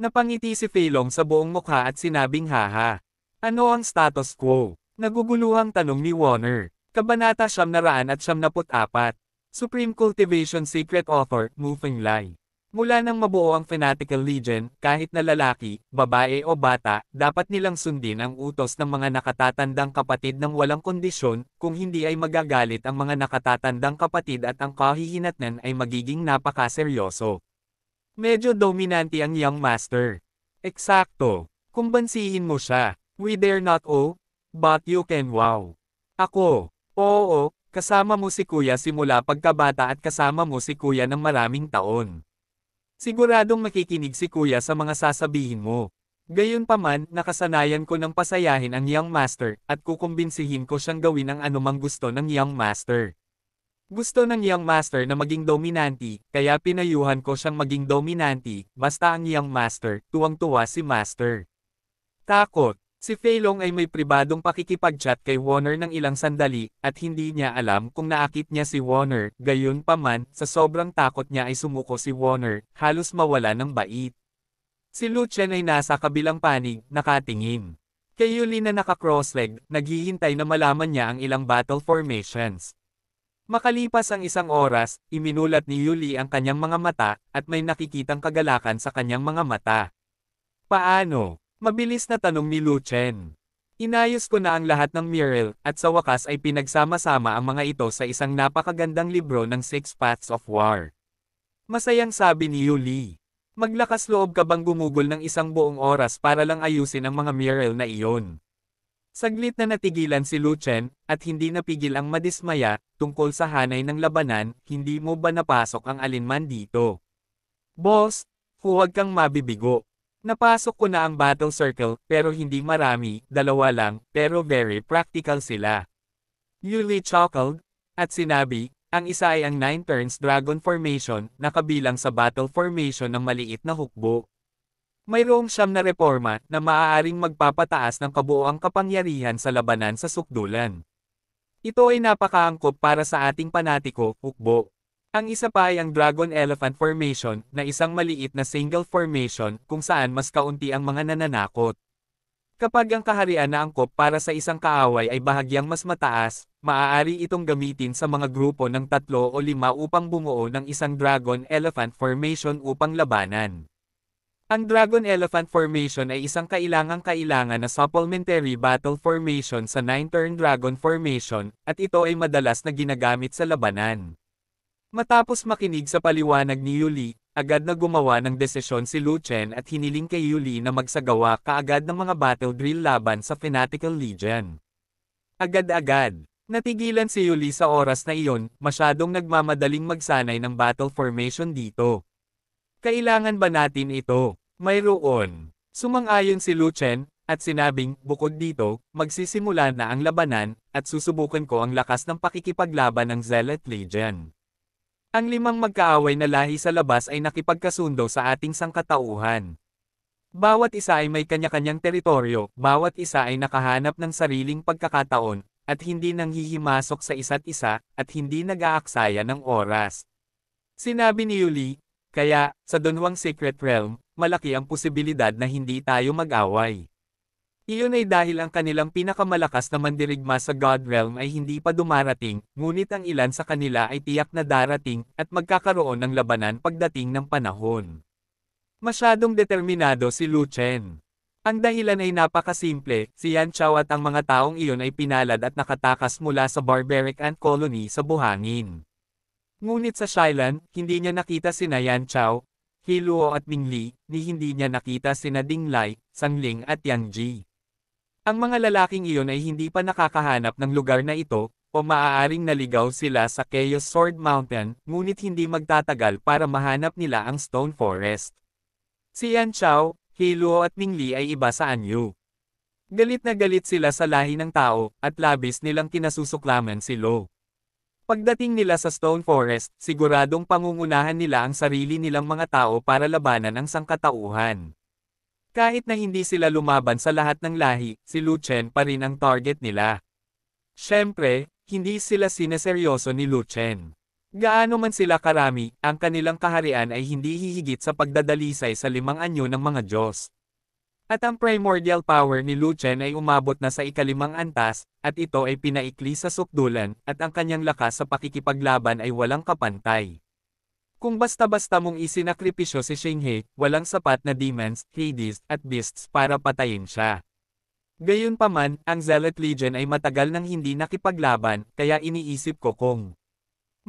Napangiti si Feilong sa buong mukha at sinabing haha. Ano ang status quo? Naguguluhang tanong ni Warner. Kabanata 900 at 74. Supreme Cultivation Secret Author, Moving Lie. Mula nang mabuo ang Fanatical Legion, kahit na lalaki, babae o bata, dapat nilang sundin ang utos ng mga nakatatandang kapatid ng walang kondisyon, kung hindi ay magagalit ang mga nakatatandang kapatid at ang kahihinatnan ay magiging napakaseryoso. Medyo dominante ang young master. Eksakto. Kumbansihin mo siya. We dare not oh, but you can wow. Ako, oo, kasama mo si kuya simula pagkabata at kasama mo si kuya ng maraming taon. Siguradong makikinig si kuya sa mga sasabihin mo. Gayunpaman, nakasanayan ko ng pasayahin ang young master, at kukumbinsihin ko siyang gawin ang anumang gusto ng young master. Gusto ng young master na maging dominanti, kaya pinayuhan ko siyang maging dominanti, basta ang young master, tuwang-tuwa si master. Takot, Si Feilong ay may pribadong pakikipag-chat kay Warner ng ilang sandali, at hindi niya alam kung naakit niya si Warner, gayon pa man, sa sobrang takot niya ay sumuko si Warner, halos mawala ng bait. Si Lucian ay nasa kabilang panig, nakatingin. Kay Yuli na naka-crossleg, naghihintay na malaman niya ang ilang battle formations. Makalipas ang isang oras, iminulat ni Yuli ang kanyang mga mata, at may nakikitang kagalakan sa kanyang mga mata. Paano? Mabilis na tanong ni Lu Chen. Inayos ko na ang lahat ng mural, at sa wakas ay pinagsama-sama ang mga ito sa isang napakagandang libro ng Six Paths of War. Masayang sabi ni Yu Li. Maglakas loob ka bang gumugol ng isang buong oras para lang ayusin ang mga mural na iyon. Saglit na natigilan si Lu Chen, at hindi napigil ang madismaya, tungkol sa hanay ng labanan, hindi mo ba napasok ang alinman dito? Boss, huwag kang mabibigo. Napasok ko na ang battle circle, pero hindi marami, dalawa lang, pero very practical sila. Yuli chuckled, at sinabi, ang isa ay ang 9 turns dragon formation na kabilang sa battle formation ng maliit na hukbo. Mayroong siyam na reforma na maaaring magpapataas ng kabuoang kapangyarihan sa labanan sa sukdulan. Ito ay napakaangkop para sa ating panatiko, hukbo. Ang isa pa ay ang Dragon Elephant Formation, na isang maliit na single formation kung saan mas kaunti ang mga nananakot. Kapag ang kaharian na angkop para sa isang kaaway ay bahagyang mas mataas, maaari itong gamitin sa mga grupo ng tatlo o lima upang bumuo ng isang Dragon Elephant Formation upang labanan. Ang Dragon Elephant Formation ay isang kailangang-kailangan na supplementary battle formation sa 9-turn Dragon Formation, at ito ay madalas na ginagamit sa labanan. Matapos makinig sa paliwanag ni Yuli, agad na gumawa ng desisyon si Lu Chen at hiniling kay Yuli na magsagawa kaagad ng mga battle drill laban sa Fanatical Legion. Agad-agad, Natigilan si Yuli sa oras na iyon, masyadong nagmamadaling magsanay ng battle formation dito. Kailangan ba natin ito? Mayroon. Sumang-ayon si Lu Chen, at sinabing, bukod dito, magsisimula na ang labanan, at susubukan ko ang lakas ng pakikipaglaban ng Zealot Legion. Ang limang magkaaway na lahi sa labas ay nakipagkasundo sa ating sangkatauhan. Bawat isa ay may kanya-kanyang teritoryo, bawat isa ay nakahanap ng sariling pagkakataon, at hindi nang hihimasok sa isa't isa, at hindi nag-aaksaya ng oras. Sinabi ni Yuli, kaya, sa Dunhuang Secret Realm, malaki ang posibilidad na hindi tayo mag-away. Iyon ay dahil ang kanilang pinakamalakas na mandirigma sa God Realm ay hindi pa dumarating, ngunit ang ilan sa kanila ay tiyak na darating, at magkakaroon ng labanan pagdating ng panahon. Masyadong determinado si Lu Chen. Ang dahilan ay napakasimple, si Yan Chao at ang mga taong iyon ay pinalad at nakatakas mula sa barbaric ant colony sa buhangin. Ngunit sa Shylan, hindi niya nakita si Yan Chao, Hiluo at Mingli, ni hindi niya nakita si Ding Lai, Sangling at Yang Ji. Ang mga lalaking iyon ay hindi pa nakakahanap ng lugar na ito, o maaaring naligaw sila sa Chaos Sword Mountain, ngunit hindi magtatagal para mahanap nila ang Stone Forest. Si Yan Chao, Hilo at Ningli ay iba sa Anyu. Galit na galit sila sa lahi ng tao, at labis nilang kinasusuklaman si Lo. Pagdating nila sa Stone Forest, siguradong pangungunahan nila ang sarili nilang mga tao para labanan ang sangkatauhan. Kahit na hindi sila lumaban sa lahat ng lahi, si Lu Chen pa rin ang target nila. Siyempre, hindi sila sineseryoso ni Lu Chen. Gaano man sila karami, ang kanilang kaharian ay hindi hihigit sa pagdadalisay sa limang anyo ng mga Diyos. At ang primordial power ni Lu Chen ay umabot na sa ikalimang antas, at ito ay pinaikli sa sukdulan, at ang kanyang lakas sa pakikipaglaban ay walang kapantay. Kung basta-basta mong isinakripisyo si Shinghe, walang sapat na demons, Hades, at beasts para patayin siya. Gayunpaman, ang Zealot Legion ay matagal nang hindi nakipaglaban, kaya iniisip ko kung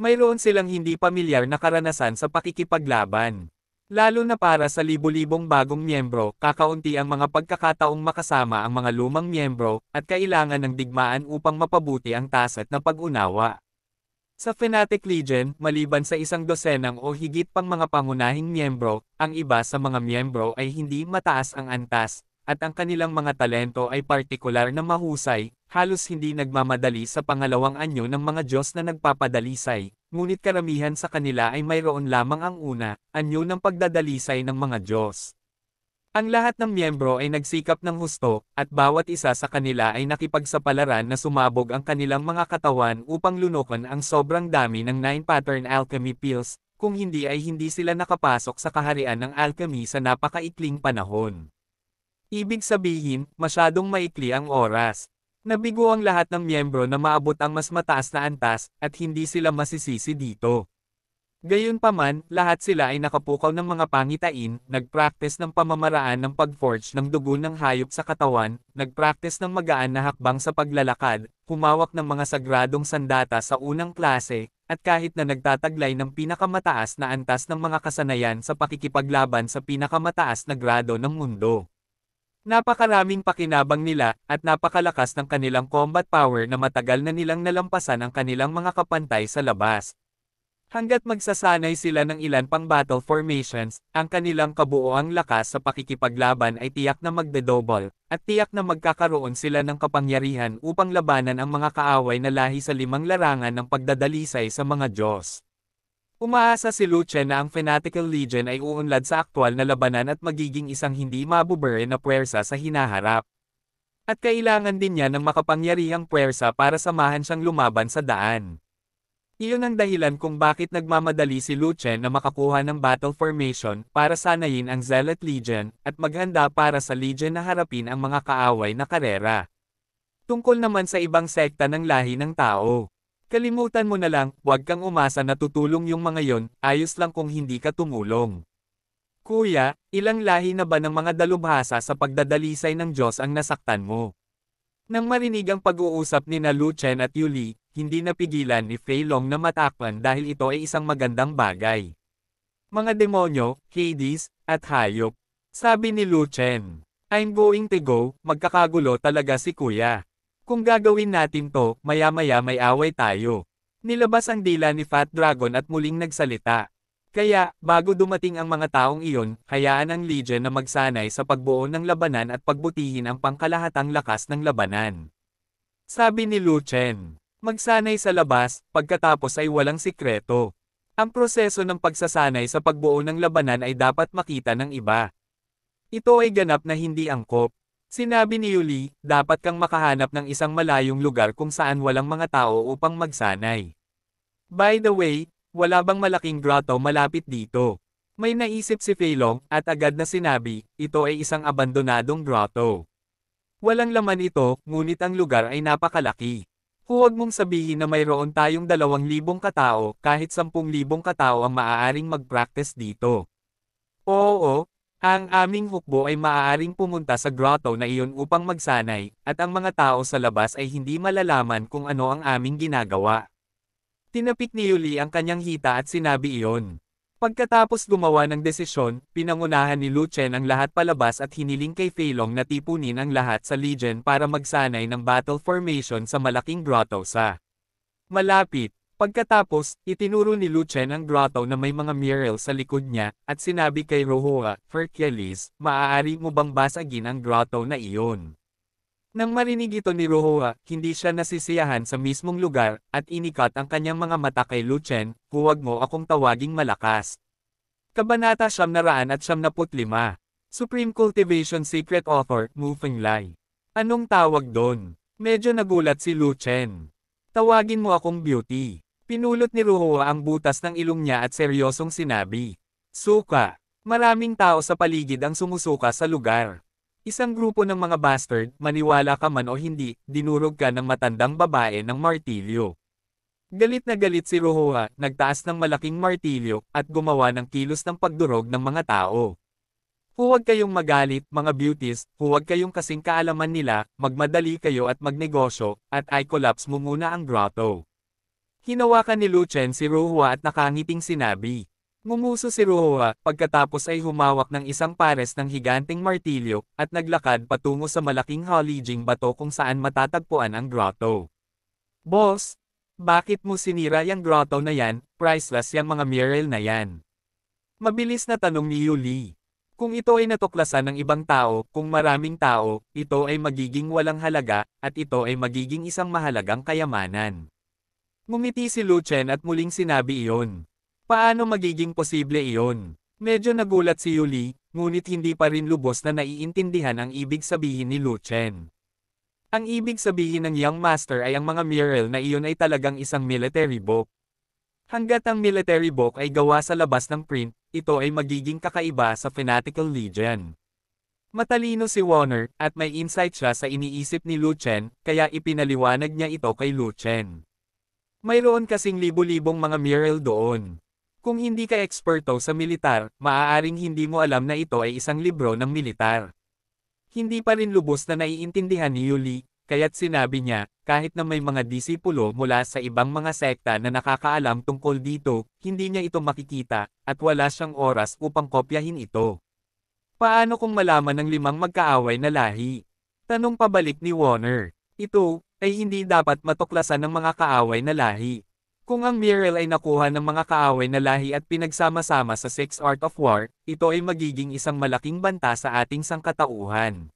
mayroon silang hindi pamilyar na karanasan sa pakikipaglaban. Lalo na para sa libu-libong bagong miyembro, kakaunti ang mga pagkakataong makasama ang mga lumang miyembro, at kailangan ng digmaan upang mapabuti ang tasat na pag-unawa. Sa Fnatic Legion, maliban sa isang dosenang o higit pang mga pangunahing miyembro, ang iba sa mga miyembro ay hindi mataas ang antas, at ang kanilang mga talento ay partikular na mahusay, halos hindi nagmamadali sa pangalawang anyo ng mga Diyos na nagpapadalisay, ngunit karamihan sa kanila ay mayroon lamang ang una, anyo ng pagdadalisay ng mga Diyos. Ang lahat ng miyembro ay nagsikap ng husto, at bawat isa sa kanila ay nakipagsapalaran na sumabog ang kanilang mga katawan upang lunukan ang sobrang dami ng 9-pattern alchemy pills, kung hindi ay hindi sila nakapasok sa kaharian ng alchemy sa napakaikling panahon. Ibig sabihin, masyadong maikli ang oras. Nabigo ang lahat ng miyembro na maabot ang mas mataas na antas, at hindi sila masisisi dito. Gayunpaman, lahat sila ay nakapukaw ng mga pangitain, nagpraktis ng pamamaraan ng pagforge ng dugo ng hayop sa katawan, nagpraktis ng magaan na hakbang sa paglalakad, humawak ng mga sagradong sandata sa unang klase, at kahit na nagtataglay ng pinakamataas na antas ng mga kasanayan sa pakikipaglaban sa pinakamataas na grado ng mundo. Napakaraming pakinabang nila, at napakalakas ng kanilang combat power na matagal na nilang nalampasan ang kanilang mga kapantay sa labas. Hanggat magsasanay sila ng ilan pang battle formations, ang kanilang kabuoang lakas sa pakikipaglaban ay tiyak na magdedouble, at tiyak na magkakaroon sila ng kapangyarihan upang labanan ang mga kaaway na lahi sa limang larangan ng pagdadalisay sa mga Diyos. Umaasa si Luce na ang Fanatical Legion ay uunlad sa aktwal na labanan at magiging isang hindi mabubere na puwersa sa hinaharap. At kailangan din niya ng makapangyarihang puwersa para samahan siyang lumaban sa daan. Iyon ang dahilan kung bakit nagmamadali si Luchen na makakuha ng battle formation para sanayin ang Zealot Legion at maghanda para sa Legion na harapin ang mga kaaway na karera. Tungkol naman sa ibang sekta ng lahi ng tao. Kalimutan mo na lang, huwag kang umasa na tutulong yung mga yon, ayos lang kung hindi ka tumulong. Kuya, ilang lahi na ba ng mga dalubhasa sa pagdadalisay ng Diyos ang nasaktan mo? Nang marinig ang pag-uusap ni na Chen at Yuli, hindi napigilan ni Fei Long na matakpan dahil ito ay isang magandang bagay. Mga demonyo, Hades, at hayop. Sabi ni Lu Chen, I'm going to go, magkakagulo talaga si kuya. Kung gagawin natin to, maya-maya may away tayo. Nilabas ang dila ni Fat Dragon at muling nagsalita. Kaya, bago dumating ang mga taong iyon, hayaan ang Legion na magsanay sa pagbuo ng labanan at pagbutihin ang pangkalahatang lakas ng labanan. Sabi ni Lu Chen, magsanay sa labas, pagkatapos ay walang sikreto. Ang proseso ng pagsasanay sa pagbuo ng labanan ay dapat makita ng iba. Ito ay ganap na hindi angkop. Sinabi ni Yuli, dapat kang makahanap ng isang malayong lugar kung saan walang mga tao upang magsanay. By the way, wala bang malaking grotto malapit dito? May naisip si Feilong, at agad na sinabi, ito ay isang abandonadong grotto. Walang laman ito, ngunit ang lugar ay napakalaki. Huwag mong sabihin na mayroon tayong dalawang libong katao, kahit 10,000 katao ang maaaring mag-practice dito. Oo, ang aming hukbo ay maaaring pumunta sa grotto na iyon upang magsanay, at ang mga tao sa labas ay hindi malalaman kung ano ang aming ginagawa. Tinapik ni Yuli ang kanyang hita at sinabi iyon. Pagkatapos gumawa ng desisyon, pinangunahan ni Lu Chen ang lahat palabas at hiniling kay Feilong na tipunin ang lahat sa Legion para magsanay ng battle formation sa malaking grotto sa malapit. Pagkatapos, itinuro ni Lu Chen ang grotto na may mga mural sa likod niya, at sinabi kay Rohoa, Hercules, maaari mo bang basagin ang grotto na iyon? Nang marinig ito ni Rohoa, hindi siya nasisiyahan sa mismong lugar, at inikat ang kanyang mga mata kay Luchen, huwag mo akong tawaging malakas. Kabanata siyam naraan at siyam lima. Ah. Supreme Cultivation Secret Author, Moving Lai. Anong tawag doon? Medyo nagulat si Luchen. Tawagin mo akong beauty. Pinulot ni Ruhoa ang butas ng ilong niya at seryosong sinabi. Suka. Maraming tao sa paligid ang sumusuka sa lugar. Isang grupo ng mga bastard, maniwala ka man o hindi, dinurog ka ng matandang babae ng martilyo. Galit na galit si Rohoa, nagtaas ng malaking martilyo, at gumawa ng kilos ng pagdurog ng mga tao. Huwag kayong magalit, mga beauties, huwag kayong kasing kaalaman nila, magmadali kayo at magnegosyo, at ay collapse mo muna ang grotto. Hinawakan ni Luchen si Rohua at nakangiting sinabi. Ngumuso si Ruoa, pagkatapos ay humawak ng isang pares ng higanteng martilyo, at naglakad patungo sa malaking halijing bato kung saan matatagpuan ang grotto. Boss, bakit mo sinira yung grotto na yan, priceless yung mga mural na yan? Mabilis na tanong ni Yuli. Kung ito ay natuklasan ng ibang tao, kung maraming tao, ito ay magiging walang halaga, at ito ay magiging isang mahalagang kayamanan. Ngumiti si Lu Chen at muling sinabi iyon. Paano magiging posible iyon? Medyo nagulat si Yuli, ngunit hindi pa rin lubos na naiintindihan ang ibig sabihin ni Lu Chen. Ang ibig sabihin ng Young Master ay ang mga mural na iyon ay talagang isang military book. Hanggat ang military book ay gawa sa labas ng print, ito ay magiging kakaiba sa Fanatical Legion. Matalino si Warner, at may insight siya sa iniisip ni Lu Chen, kaya ipinaliwanag niya ito kay Lu Chen. Mayroon kasing libu-libong mga mural doon. Kung hindi ka eksperto sa militar, maaaring hindi mo alam na ito ay isang libro ng militar. Hindi pa rin lubos na naiintindihan ni Yuli, kaya't sinabi niya, kahit na may mga disipulo mula sa ibang mga sekta na nakakaalam tungkol dito, hindi niya ito makikita, at wala siyang oras upang kopyahin ito. Paano kung malaman ng limang magkaaway na lahi? Tanong pabalik ni Warner. Ito, ay hindi dapat matuklasan ng mga kaaway na lahi. Kung ang mural ay nakuha ng mga kaaway na lahi at pinagsama-sama sa Six Art of War, ito ay magiging isang malaking banta sa ating sangkatauhan.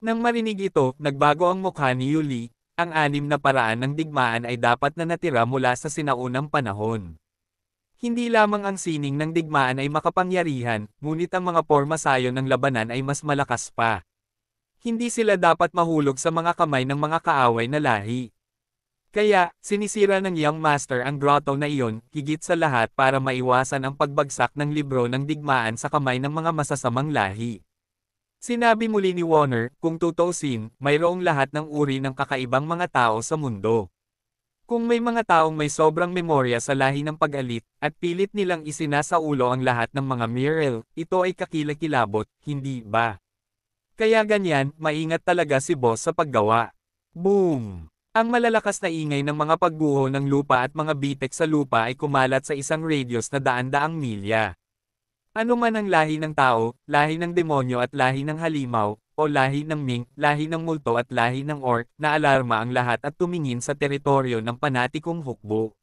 Nang marinig ito, nagbago ang mukha ni Yuli, ang anim na paraan ng digmaan ay dapat na natira mula sa sinaunang panahon. Hindi lamang ang sining ng digmaan ay makapangyarihan, ngunit ang mga porma sayo ng labanan ay mas malakas pa. Hindi sila dapat mahulog sa mga kamay ng mga kaaway na lahi. Kaya, sinisira ng Young Master ang grotto na iyon, higit sa lahat para maiwasan ang pagbagsak ng libro ng digmaan sa kamay ng mga masasamang lahi. Sinabi muli ni Warner, kung tutusin, mayroong lahat ng uri ng kakaibang mga tao sa mundo. Kung may mga taong may sobrang memorya sa lahi ng pag-alit, at pilit nilang isinasaulo ang lahat ng mga mural, ito ay kakilakilabot, hindi ba? Kaya ganyan, maingat talaga si boss sa paggawa. Boom! Ang malalakas na ingay ng mga pagguho ng lupa at mga bitek sa lupa ay kumalat sa isang radius na daan-daang milya. Ano man ang lahi ng tao, lahi ng demonyo at lahi ng halimaw, o lahi ng mink, lahi ng multo at lahi ng orc, na alarma ang lahat at tumingin sa teritoryo ng panatikong hukbo.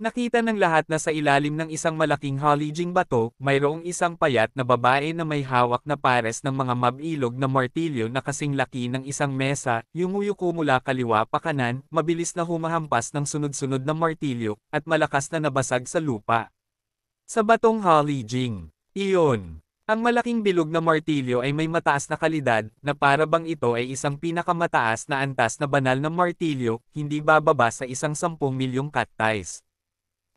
Nakita ng lahat na sa ilalim ng isang malaking halijing bato, mayroong isang payat na babae na may hawak na pares ng mga mabilog na martilyo na kasing laki ng isang mesa, yumuyuko mula kaliwa pa kanan, mabilis na humahampas ng sunod-sunod na martilyo, at malakas na nabasag sa lupa. Sa batong halijing, iyon. Ang malaking bilog na martilyo ay may mataas na kalidad, na para bang ito ay isang pinakamataas na antas na banal na martilyo, hindi bababa sa isang sampung milyong cut ties.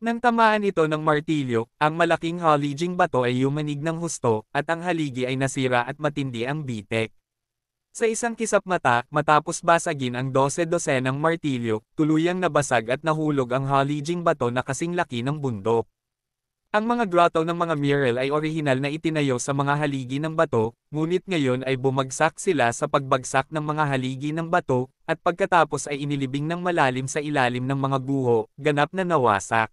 Nang tamaan ito ng martilyo, ang malaking halijing bato ay yumanig ng husto, at ang haligi ay nasira at matindi ang bitek. Sa isang kisap mata, matapos basagin ang dose-dose ng martilyo, tuluyang nabasag at nahulog ang halijing bato na kasing laki ng bundok. Ang mga grotto ng mga mural ay orihinal na itinayo sa mga haligi ng bato, ngunit ngayon ay bumagsak sila sa pagbagsak ng mga haligi ng bato, at pagkatapos ay inilibing ng malalim sa ilalim ng mga guho, ganap na nawasak.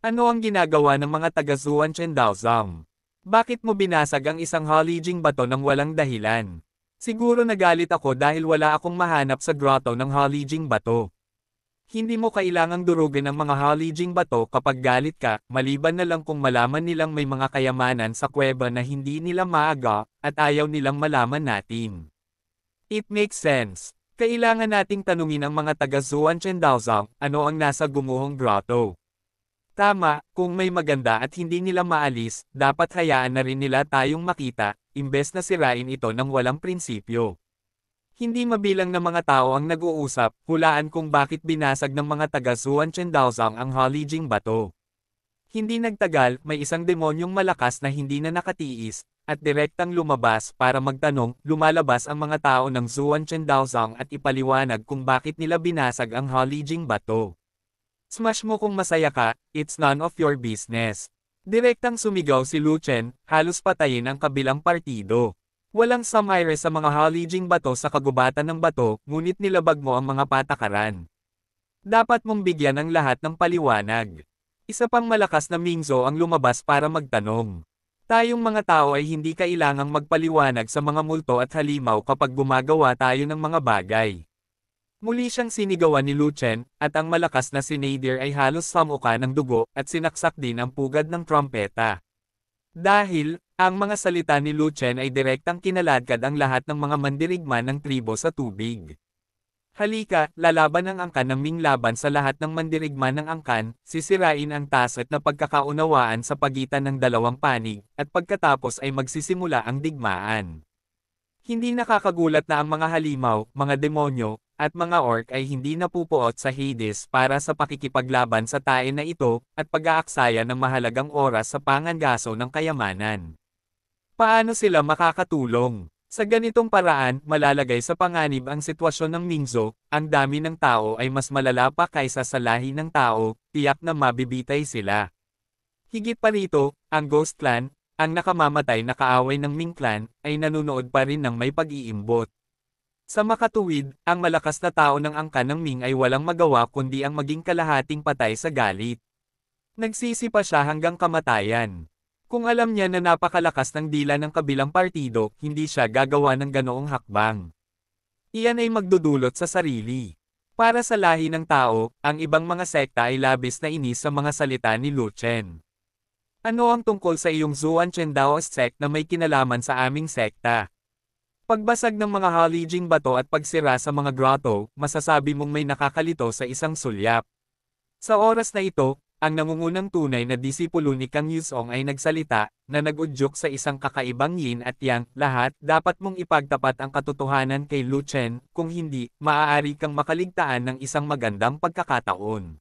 Ano ang ginagawa ng mga taga Zuan Chen Daozang? Bakit mo binasag ang isang Holijing bato ng walang dahilan? Siguro nagalit ako dahil wala akong mahanap sa grotto ng Holijing bato. Hindi mo kailangang durugin ang mga Holijing bato kapag galit ka, maliban na lang kung malaman nilang may mga kayamanan sa kuweba na hindi nila maaga, at ayaw nilang malaman natin. It makes sense. Kailangan nating tanungin ang mga taga Zuan Chen Daozang, ano ang nasa gumuhong grotto. Tama, kung may maganda at hindi nila maalis, dapat hayaan na rin nila tayong makita, imbes na sirain ito ng walang prinsipyo. Hindi mabilang na mga tao ang nag-uusap, hulaan kung bakit binasag ng mga taga Suan Chendaozang ang Holijing bato. Hindi nagtagal, may isang demonyong malakas na hindi na nakatiis, at direktang lumabas para magtanong, lumalabas ang mga tao ng Zuan Chendaozang at ipaliwanag kung bakit nila binasag ang Holijing bato. Smash mo kung masaya ka, it's none of your business. Direktang sumigaw si Luchen, halos patayin ang kabilang partido. Walang samaire sa mga haliging bato sa kagubatan ng bato, ngunit nilabag mo ang mga patakaran. Dapat mong bigyan ng lahat ng paliwanag. Isa pang malakas na Mingzo ang lumabas para magtanong. Tayong mga tao ay hindi kailangang magpaliwanag sa mga multo at halimaw kapag gumagawa tayo ng mga bagay. Muli siyang sinigawan ni Lu Chen, at ang malakas na si ay halos samuka ng dugo at sinaksak din ang pugad ng trompeta. Dahil, ang mga salita ni Lu Chen ay direktang kinaladkad ang lahat ng mga mandirigma ng tribo sa tubig. Halika, lalaban ang angkan ng Ming laban sa lahat ng mandirigma ng angkan, sisirain ang taset na pagkakaunawaan sa pagitan ng dalawang panig, at pagkatapos ay magsisimula ang digmaan. Hindi nakakagulat na ang mga halimaw, mga demonyo, at mga orc ay hindi napupuot sa Hades para sa pakikipaglaban sa tae na ito, at pag-aaksaya ng mahalagang oras sa pangangaso ng kayamanan. Paano sila makakatulong? Sa ganitong paraan, malalagay sa panganib ang sitwasyon ng Mingzo, ang dami ng tao ay mas malala pa kaysa sa lahi ng tao, tiyak na mabibitay sila. Higit pa rito, ang Ghost Clan, ang nakamamatay na kaaway ng Ming clan ay nanunood pa rin ng may pag-iimbot. Sa makatuwid, ang malakas na tao ng angkan ng Ming ay walang magawa kundi ang maging kalahating patay sa galit. Nagsisi pa siya hanggang kamatayan. Kung alam niya na napakalakas ng dila ng kabilang partido, hindi siya gagawa ng ganoong hakbang. Iyan ay magdudulot sa sarili. Para sa lahi ng tao, ang ibang mga sekta ay labis na inis sa mga salita ni Lu Chen. Ano ang tungkol sa iyong Zuan Daoist sect na may kinalaman sa aming sekta? Pagbasag ng mga halijing bato at pagsira sa mga grotto, masasabi mong may nakakalito sa isang sulyap. Sa oras na ito, ang nangungunang tunay na disipulo ni Kang Yusong ay nagsalita, na nagudyok sa isang kakaibang yin at yang, lahat, dapat mong ipagtapat ang katotohanan kay Lu Chen, kung hindi, maaari kang makaligtaan ng isang magandang pagkakataon.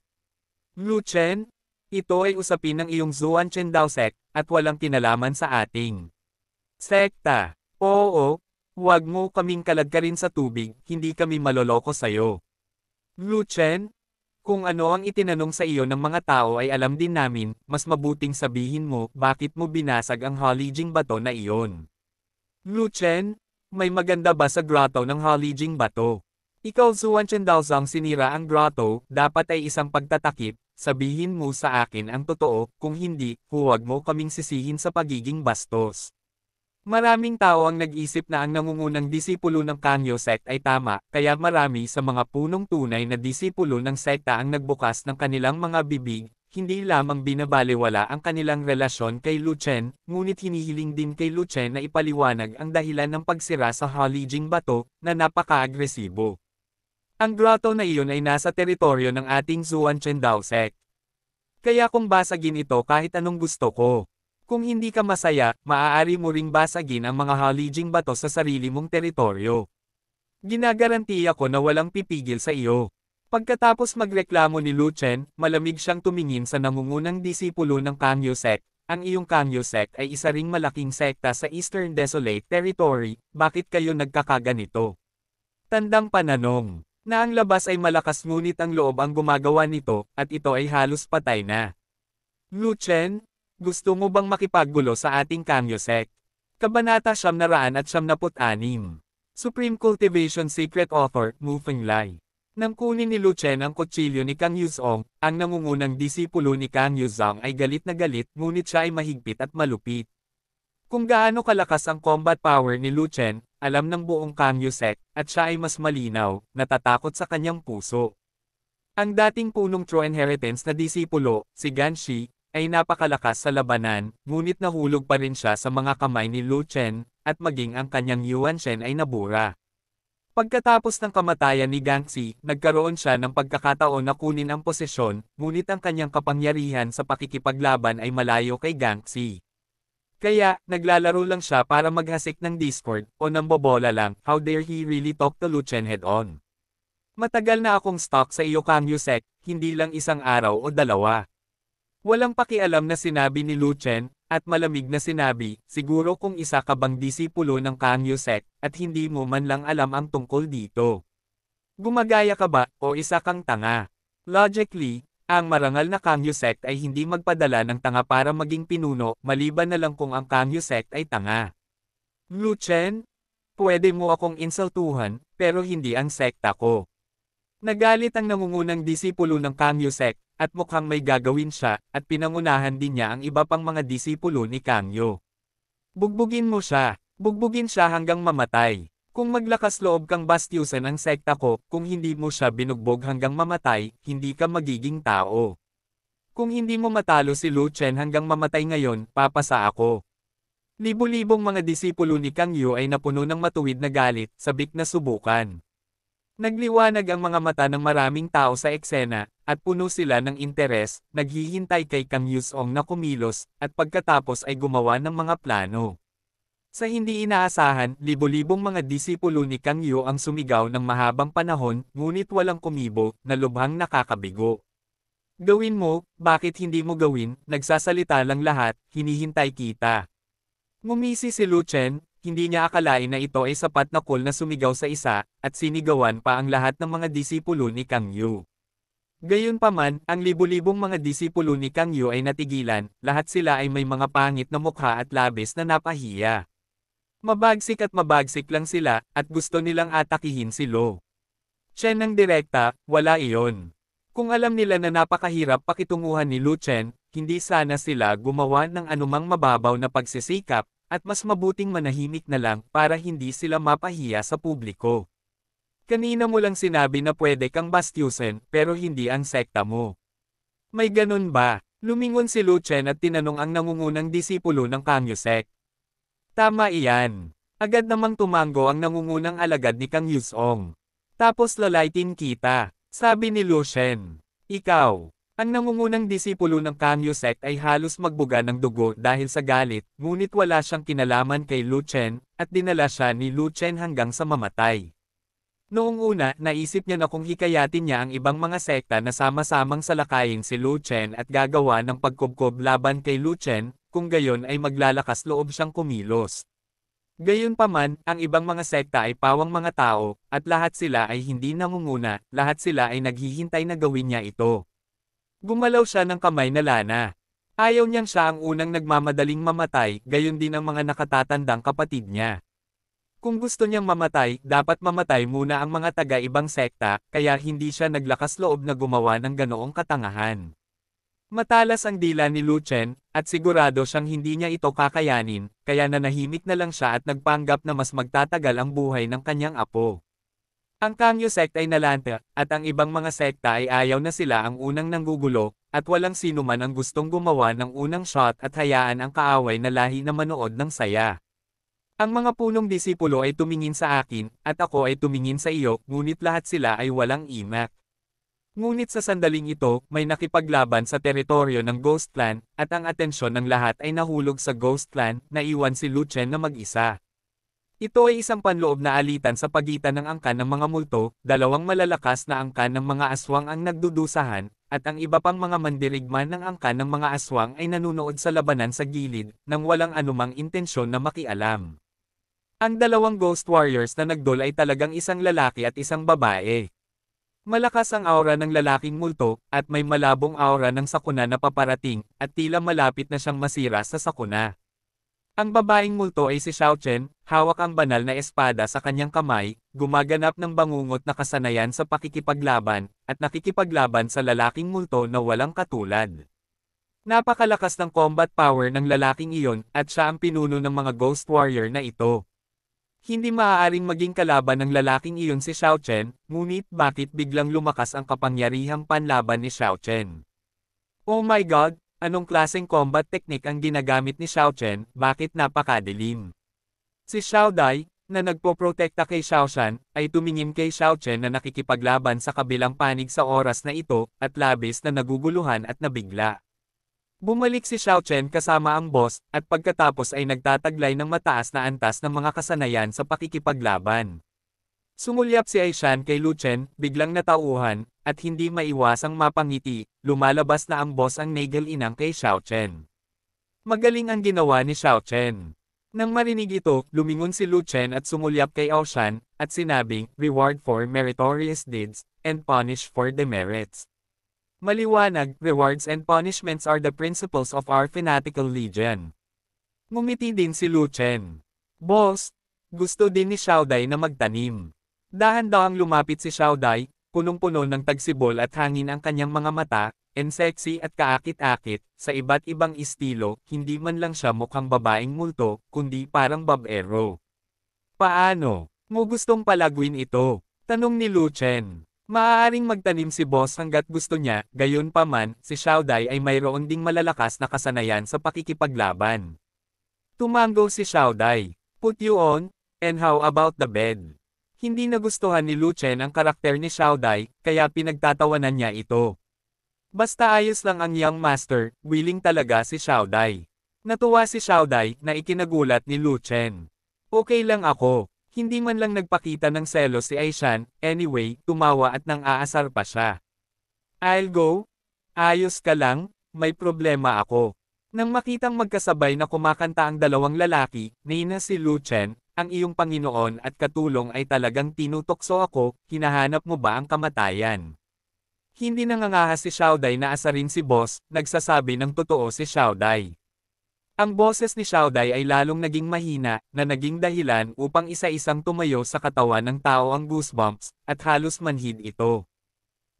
Lu Chen, ito ay usapin ng iyong Zuan Chen Chendaosek, at walang kinalaman sa ating sekta. Oo, huwag mo kaming kalagkarin sa tubig, hindi kami maloloko sa'yo. Lu Chen, kung ano ang itinanong sa iyo ng mga tao ay alam din namin, mas mabuting sabihin mo, bakit mo binasag ang Holijing bato na iyon. Lu Chen, may maganda ba sa grotto ng Holijing bato? Ikaw Zuan Chen Chendaozang sinira ang grotto, dapat ay isang pagtatakip, Sabihin mo sa akin ang totoo, kung hindi, huwag mo kaming sisihin sa pagiging bastos. Maraming tao ang nag-isip na ang nangungunang disipulo ng Kanyo sect ay tama, kaya marami sa mga punong tunay na disipulo ng sekta ang nagbukas ng kanilang mga bibig, hindi lamang binabalewala ang kanilang relasyon kay Luchen, ngunit hinihiling din kay Luchen na ipaliwanag ang dahilan ng pagsira sa Holy Jing Bato, na napaka-agresibo. Ang grotto na iyon ay nasa teritoryo ng ating Zuan Sect. Kaya kung basagin ito kahit anong gusto ko. Kung hindi ka masaya, maaari mo ring basagin ang mga halijing bato sa sarili mong teritoryo. Ginagarantiya ko na walang pipigil sa iyo. Pagkatapos magreklamo ni Lu Chen, malamig siyang tumingin sa nangungunang disipulo ng Kangyo Sect. Ang iyong Kangyo Sect ay isa ring malaking sekta sa Eastern Desolate Territory, bakit kayo nagkakaganito? Tandang pananong na ang labas ay malakas ngunit ang loob ang gumagawa nito, at ito ay halos patay na. Luchen, gusto mo bang makipaggulo sa ating Kamyosek? Kabanata Siyam Naraan at Siyam Naput-anim. Supreme Cultivation Secret Author, Mu Fenglai. Nang kunin ni Luchen ang kutsilyo ni Kang Yuzong, ang nangungunang disipulo ni Kang Yuzong ay galit na galit ngunit siya ay mahigpit at malupit. Kung gaano kalakas ang combat power ni Luchen, alam ng buong Kangyusek, at siya ay mas malinaw, natatakot sa kanyang puso. Ang dating punong true inheritance na disipulo, si Ganshi, ay napakalakas sa labanan, ngunit nahulog pa rin siya sa mga kamay ni Lu Chen, at maging ang kanyang Yuan Shen ay nabura. Pagkatapos ng kamatayan ni Gangxi, nagkaroon siya ng pagkakataon na kunin ang posisyon, ngunit ang kanyang kapangyarihan sa pakikipaglaban ay malayo kay Gangxi. Kaya, naglalaro lang siya para maghasik ng Discord, o nang bobola lang, how dare he really talk to Luchen head on. Matagal na akong stock sa iyo Kangyusek, hindi lang isang araw o dalawa. Walang pakialam na sinabi ni Luchen, at malamig na sinabi, siguro kung isa ka bang disipulo ng Kangyusek, at hindi mo man lang alam ang tungkol dito. Gumagaya ka ba, o isa kang tanga? Logically, ang marangal na Kangyo sect ay hindi magpadala ng tanga para maging pinuno, maliban na lang kung ang Kangyo sect ay tanga. Lu Chen, pwede mo akong insultuhan, pero hindi ang sekta ko. Nagalit ang nangungunang disipulo ng Kangyo sect, at mukhang may gagawin siya, at pinangunahan din niya ang iba pang mga disipulo ni Kangyo. Bugbugin mo siya, bugbugin siya hanggang mamatay. Kung maglakas loob kang bastyusan ang sekta ko, kung hindi mo siya binugbog hanggang mamatay, hindi ka magiging tao. Kung hindi mo matalo si Lu Chen hanggang mamatay ngayon, papasa ako. Libo-libong mga disipulo ni Kang Yu ay napuno ng matuwid na galit, sabik na subukan. Nagliwanag ang mga mata ng maraming tao sa eksena, at puno sila ng interes, naghihintay kay Kang Yu Song na kumilos, at pagkatapos ay gumawa ng mga plano. Sa hindi inaasahan, libo-libong mga disipulo ni Kang Yu ang sumigaw ng mahabang panahon, ngunit walang kumibo, na lubhang nakakabigo. Gawin mo, bakit hindi mo gawin, nagsasalita lang lahat, hinihintay kita. Ngumisi si Lu Chen, hindi niya akalain na ito ay sapat na call na sumigaw sa isa, at sinigawan pa ang lahat ng mga disipulo ni Kang Yu. Gayunpaman, ang libo libong mga disipulo ni Kang Yu ay natigilan, lahat sila ay may mga pangit na mukha at labis na napahiya. Mabagsik at mabagsik lang sila, at gusto nilang atakihin si Lo. Chen ang direkta, wala iyon. Kung alam nila na napakahirap pakitunguhan ni Lu Chen, hindi sana sila gumawa ng anumang mababaw na pagsisikap, at mas mabuting manahimik na lang para hindi sila mapahiya sa publiko. Kanina mo lang sinabi na pwede kang bastyusin pero hindi ang sekta mo. May ganun ba? Lumingon si Lu Chen at tinanong ang nangungunang disipulo ng Kamyusek. Tama iyan. Agad namang tumango ang nangungunang alagad ni Kang Yusong. Tapos lalaitin kita, sabi ni Lu Shen. Ikaw, ang nangungunang disipulo ng Kang Yusek ay halos magbuga ng dugo dahil sa galit, ngunit wala siyang kinalaman kay Lu Chen, at dinala siya ni Lu Chen hanggang sa mamatay. Noong una, naisip niya na kung hikayatin niya ang ibang mga sekta na sama-samang salakayin si Lu Chen at gagawa ng pagkubkob laban kay Lu Chen, kung gayon ay maglalakas loob siyang kumilos. Gayunpaman, ang ibang mga sekta ay pawang mga tao, at lahat sila ay hindi nangunguna, lahat sila ay naghihintay na gawin niya ito. Gumalaw siya ng kamay na lana. Ayaw niyang siya ang unang nagmamadaling mamatay, gayon din ang mga nakatatandang kapatid niya. Kung gusto niyang mamatay, dapat mamatay muna ang mga taga-ibang sekta, kaya hindi siya naglakas loob na gumawa ng ganoong katangahan. Matalas ang dila ni Lu Chen, at sigurado siyang hindi niya ito kakayanin, kaya nanahimik na lang siya at nagpanggap na mas magtatagal ang buhay ng kanyang apo. Ang Kangyo sect ay nalanta, at ang ibang mga sekta ay ayaw na sila ang unang nanggugulo, at walang sino man ang gustong gumawa ng unang shot at hayaan ang kaaway na lahi na manood ng saya. Ang mga punong disipulo ay tumingin sa akin, at ako ay tumingin sa iyo, ngunit lahat sila ay walang imak. Ngunit sa sandaling ito, may nakipaglaban sa teritoryo ng Ghost Clan, at ang atensyon ng lahat ay nahulog sa Ghost Clan, na iwan si Luchen na mag-isa. Ito ay isang panloob na alitan sa pagitan ng angkan ng mga multo, dalawang malalakas na angkan ng mga aswang ang nagdudusahan, at ang iba pang mga mandirigma ng angkan ng mga aswang ay nanunood sa labanan sa gilid, nang walang anumang intensyon na makialam. Ang dalawang Ghost Warriors na nagdol ay talagang isang lalaki at isang babae. Malakas ang aura ng lalaking multo, at may malabong aura ng sakuna na paparating, at tila malapit na siyang masira sa sakuna. Ang babaeng multo ay si Chen, hawak ang banal na espada sa kanyang kamay, gumaganap ng bangungot na kasanayan sa pakikipaglaban, at nakikipaglaban sa lalaking multo na walang katulad. Napakalakas ng combat power ng lalaking iyon, at siya ang pinuno ng mga ghost warrior na ito. Hindi maaaring maging kalaban ng lalaking iyon si Chen, ngunit bakit biglang lumakas ang kapangyarihang panlaban ni Chen? Oh my god, anong klaseng combat technique ang ginagamit ni Chen, bakit napakadilim? Si Xiao Dai, na nagpoprotekta kay Shan, ay tumingin kay Chen na nakikipaglaban sa kabilang panig sa oras na ito, at labis na naguguluhan at nabigla. Bumalik si Chen kasama ang boss, at pagkatapos ay nagtataglay ng mataas na antas ng mga kasanayan sa pakikipaglaban. Sumulyap si Aishan kay Lu Chen, biglang natauhan, at hindi maiwasang mapangiti, lumalabas na ang boss ang Nagel Inang kay Chen. Magaling ang ginawa ni Chen. Nang marinig ito, lumingon si Lu Chen at sumulyap kay Aoshan, at sinabing, reward for meritorious deeds, and punish for demerits. Maliwanag, rewards and punishments are the principles of our fanatical legion. Ngumiti din si Lu Chen. Boss, gusto din ni Xiaodai na magtanim. Dahan-dahang lumapit si Xiaodai, punong-puno ng tagsibol at hangin ang kanyang mga mata, and sexy at kaakit-akit, sa iba't ibang istilo, hindi man lang siya mukhang babaeng multo, kundi parang babero. Paano? Mo gustong palaguin ito? Tanong ni Lu Chen. Maaaring magtanim si boss hanggat gusto niya, gayon pa man, si Xiaodai ay mayroon ding malalakas na kasanayan sa pakikipaglaban. Tumango si Xiaodai. Put you on, and how about the bed? Hindi nagustuhan ni Lu Chen ang karakter ni Xiaodai, kaya pinagtatawanan niya ito. Basta ayos lang ang young master, willing talaga si Xiaodai. Natuwa si Xiaodai na ikinagulat ni Lu Chen. Okay lang ako, hindi man lang nagpakita ng selos si Aishan, anyway, tumawa at nang aasar pa siya. I'll go. Ayos ka lang, may problema ako. Nang makitang magkasabay na kumakanta ang dalawang lalaki, Nina si Luchen, ang iyong Panginoon at katulong ay talagang tinutokso ako, hinahanap mo ba ang kamatayan? Hindi nangangahas si Xiaodai na asarin si boss, nagsasabi ng totoo si Xiaodai. Ang boses ni Xiaodai ay lalong naging mahina, na naging dahilan upang isa-isang tumayo sa katawan ng tao ang goosebumps, at halos manhid ito.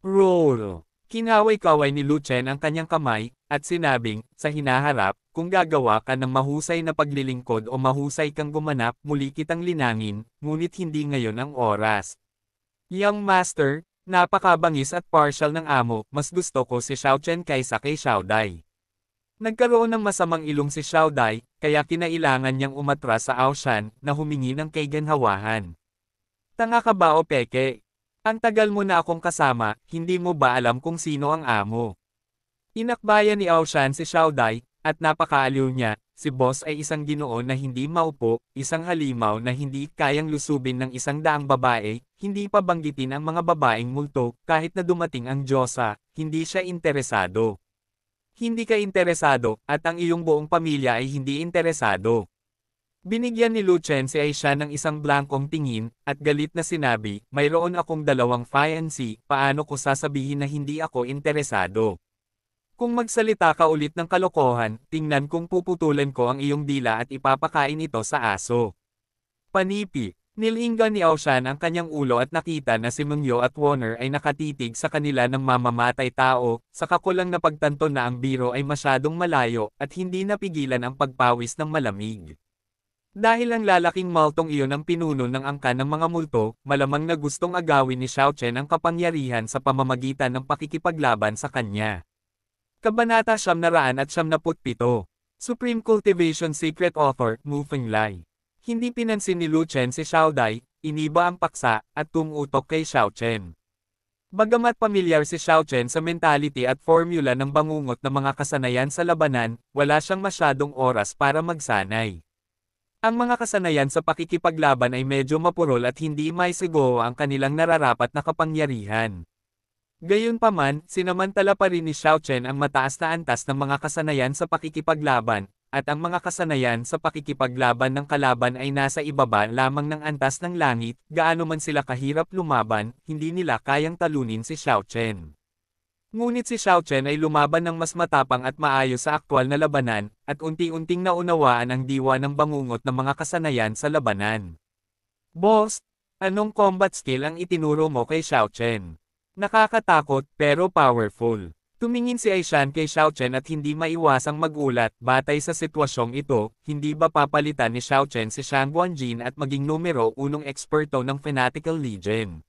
Roar! Kinaway-kaway ni Luchen ang kanyang kamay, at sinabing, sa hinaharap, kung gagawa ka ng mahusay na paglilingkod o mahusay kang gumanap, muli kitang linangin, ngunit hindi ngayon ang oras. Young Master, napakabangis at partial ng amo, mas gusto ko si Shaochen kaysa kay Xiaodai. Nagkaroon ng masamang ilong si Xiaodai, kaya kinailangan niyang umatras sa Aoshan na humingi ng kaiganhawahan. Tanga ka ba o peke? Ang tagal mo na akong kasama, hindi mo ba alam kung sino ang amo? Inakbayan ni Aoshan si Xiaodai, at napakaaliw niya, si boss ay isang ginoo na hindi maupo, isang halimaw na hindi kayang lusubin ng isang daang babae, hindi pa banggitin ang mga babaeng multo, kahit na dumating ang Diyosa, hindi siya interesado. Hindi ka interesado, at ang iyong buong pamilya ay hindi interesado. Binigyan ni Lu Chen si Aisha ng isang blankong tingin, at galit na sinabi, mayroon akong dalawang fiancé, paano ko sasabihin na hindi ako interesado? Kung magsalita ka ulit ng kalokohan, tingnan kung puputulan ko ang iyong dila at ipapakain ito sa aso. Panipi, Nilingga ni Aushan ang kanyang ulo at nakita na si Mengyo at Warner ay nakatitig sa kanila ng mamamatay tao, sa kakulang na pagtanto na ang biro ay masyadong malayo at hindi napigilan ang pagpawis ng malamig. Dahil ang lalaking maltong iyon ang pinuno ng angka ng mga multo, malamang na gustong agawin ni Xiao Chen ang kapangyarihan sa pamamagitan ng pakikipaglaban sa kanya. Kabanata Siyam Naraan at Siyam Naputpito Supreme Cultivation Secret Author, Mu Fenglai hindi pinansin ni Lu Chen si Xiao Dai, iniba ang paksa, at tumutok kay Xiao Chen. Bagamat pamilyar si Xiao Chen sa mentality at formula ng bangungot ng mga kasanayan sa labanan, wala siyang masyadong oras para magsanay. Ang mga kasanayan sa pakikipaglaban ay medyo mapurol at hindi maisigo ang kanilang nararapat na kapangyarihan. Gayunpaman, sinamantala pa rin ni Xiao Chen ang mataas na antas ng mga kasanayan sa pakikipaglaban, at ang mga kasanayan sa pakikipaglaban ng kalaban ay nasa ibaba lamang ng antas ng langit, gaano man sila kahirap lumaban, hindi nila kayang talunin si Xiaochen. Ngunit si Xiaochen ay lumaban ng mas matapang at maayos sa aktwal na labanan, at unti-unting naunawaan ang diwa ng bangungot ng mga kasanayan sa labanan. Boss, anong combat skill ang itinuro mo kay Xiaochen? Nakakatakot pero powerful. Tumingin si Aishan kay Xiaochen at hindi maiwasang magulat, batay sa sitwasyong ito, hindi ba papalitan ni Xiaochen si Shang Guanjin at maging numero unong eksperto ng Fanatical Legion?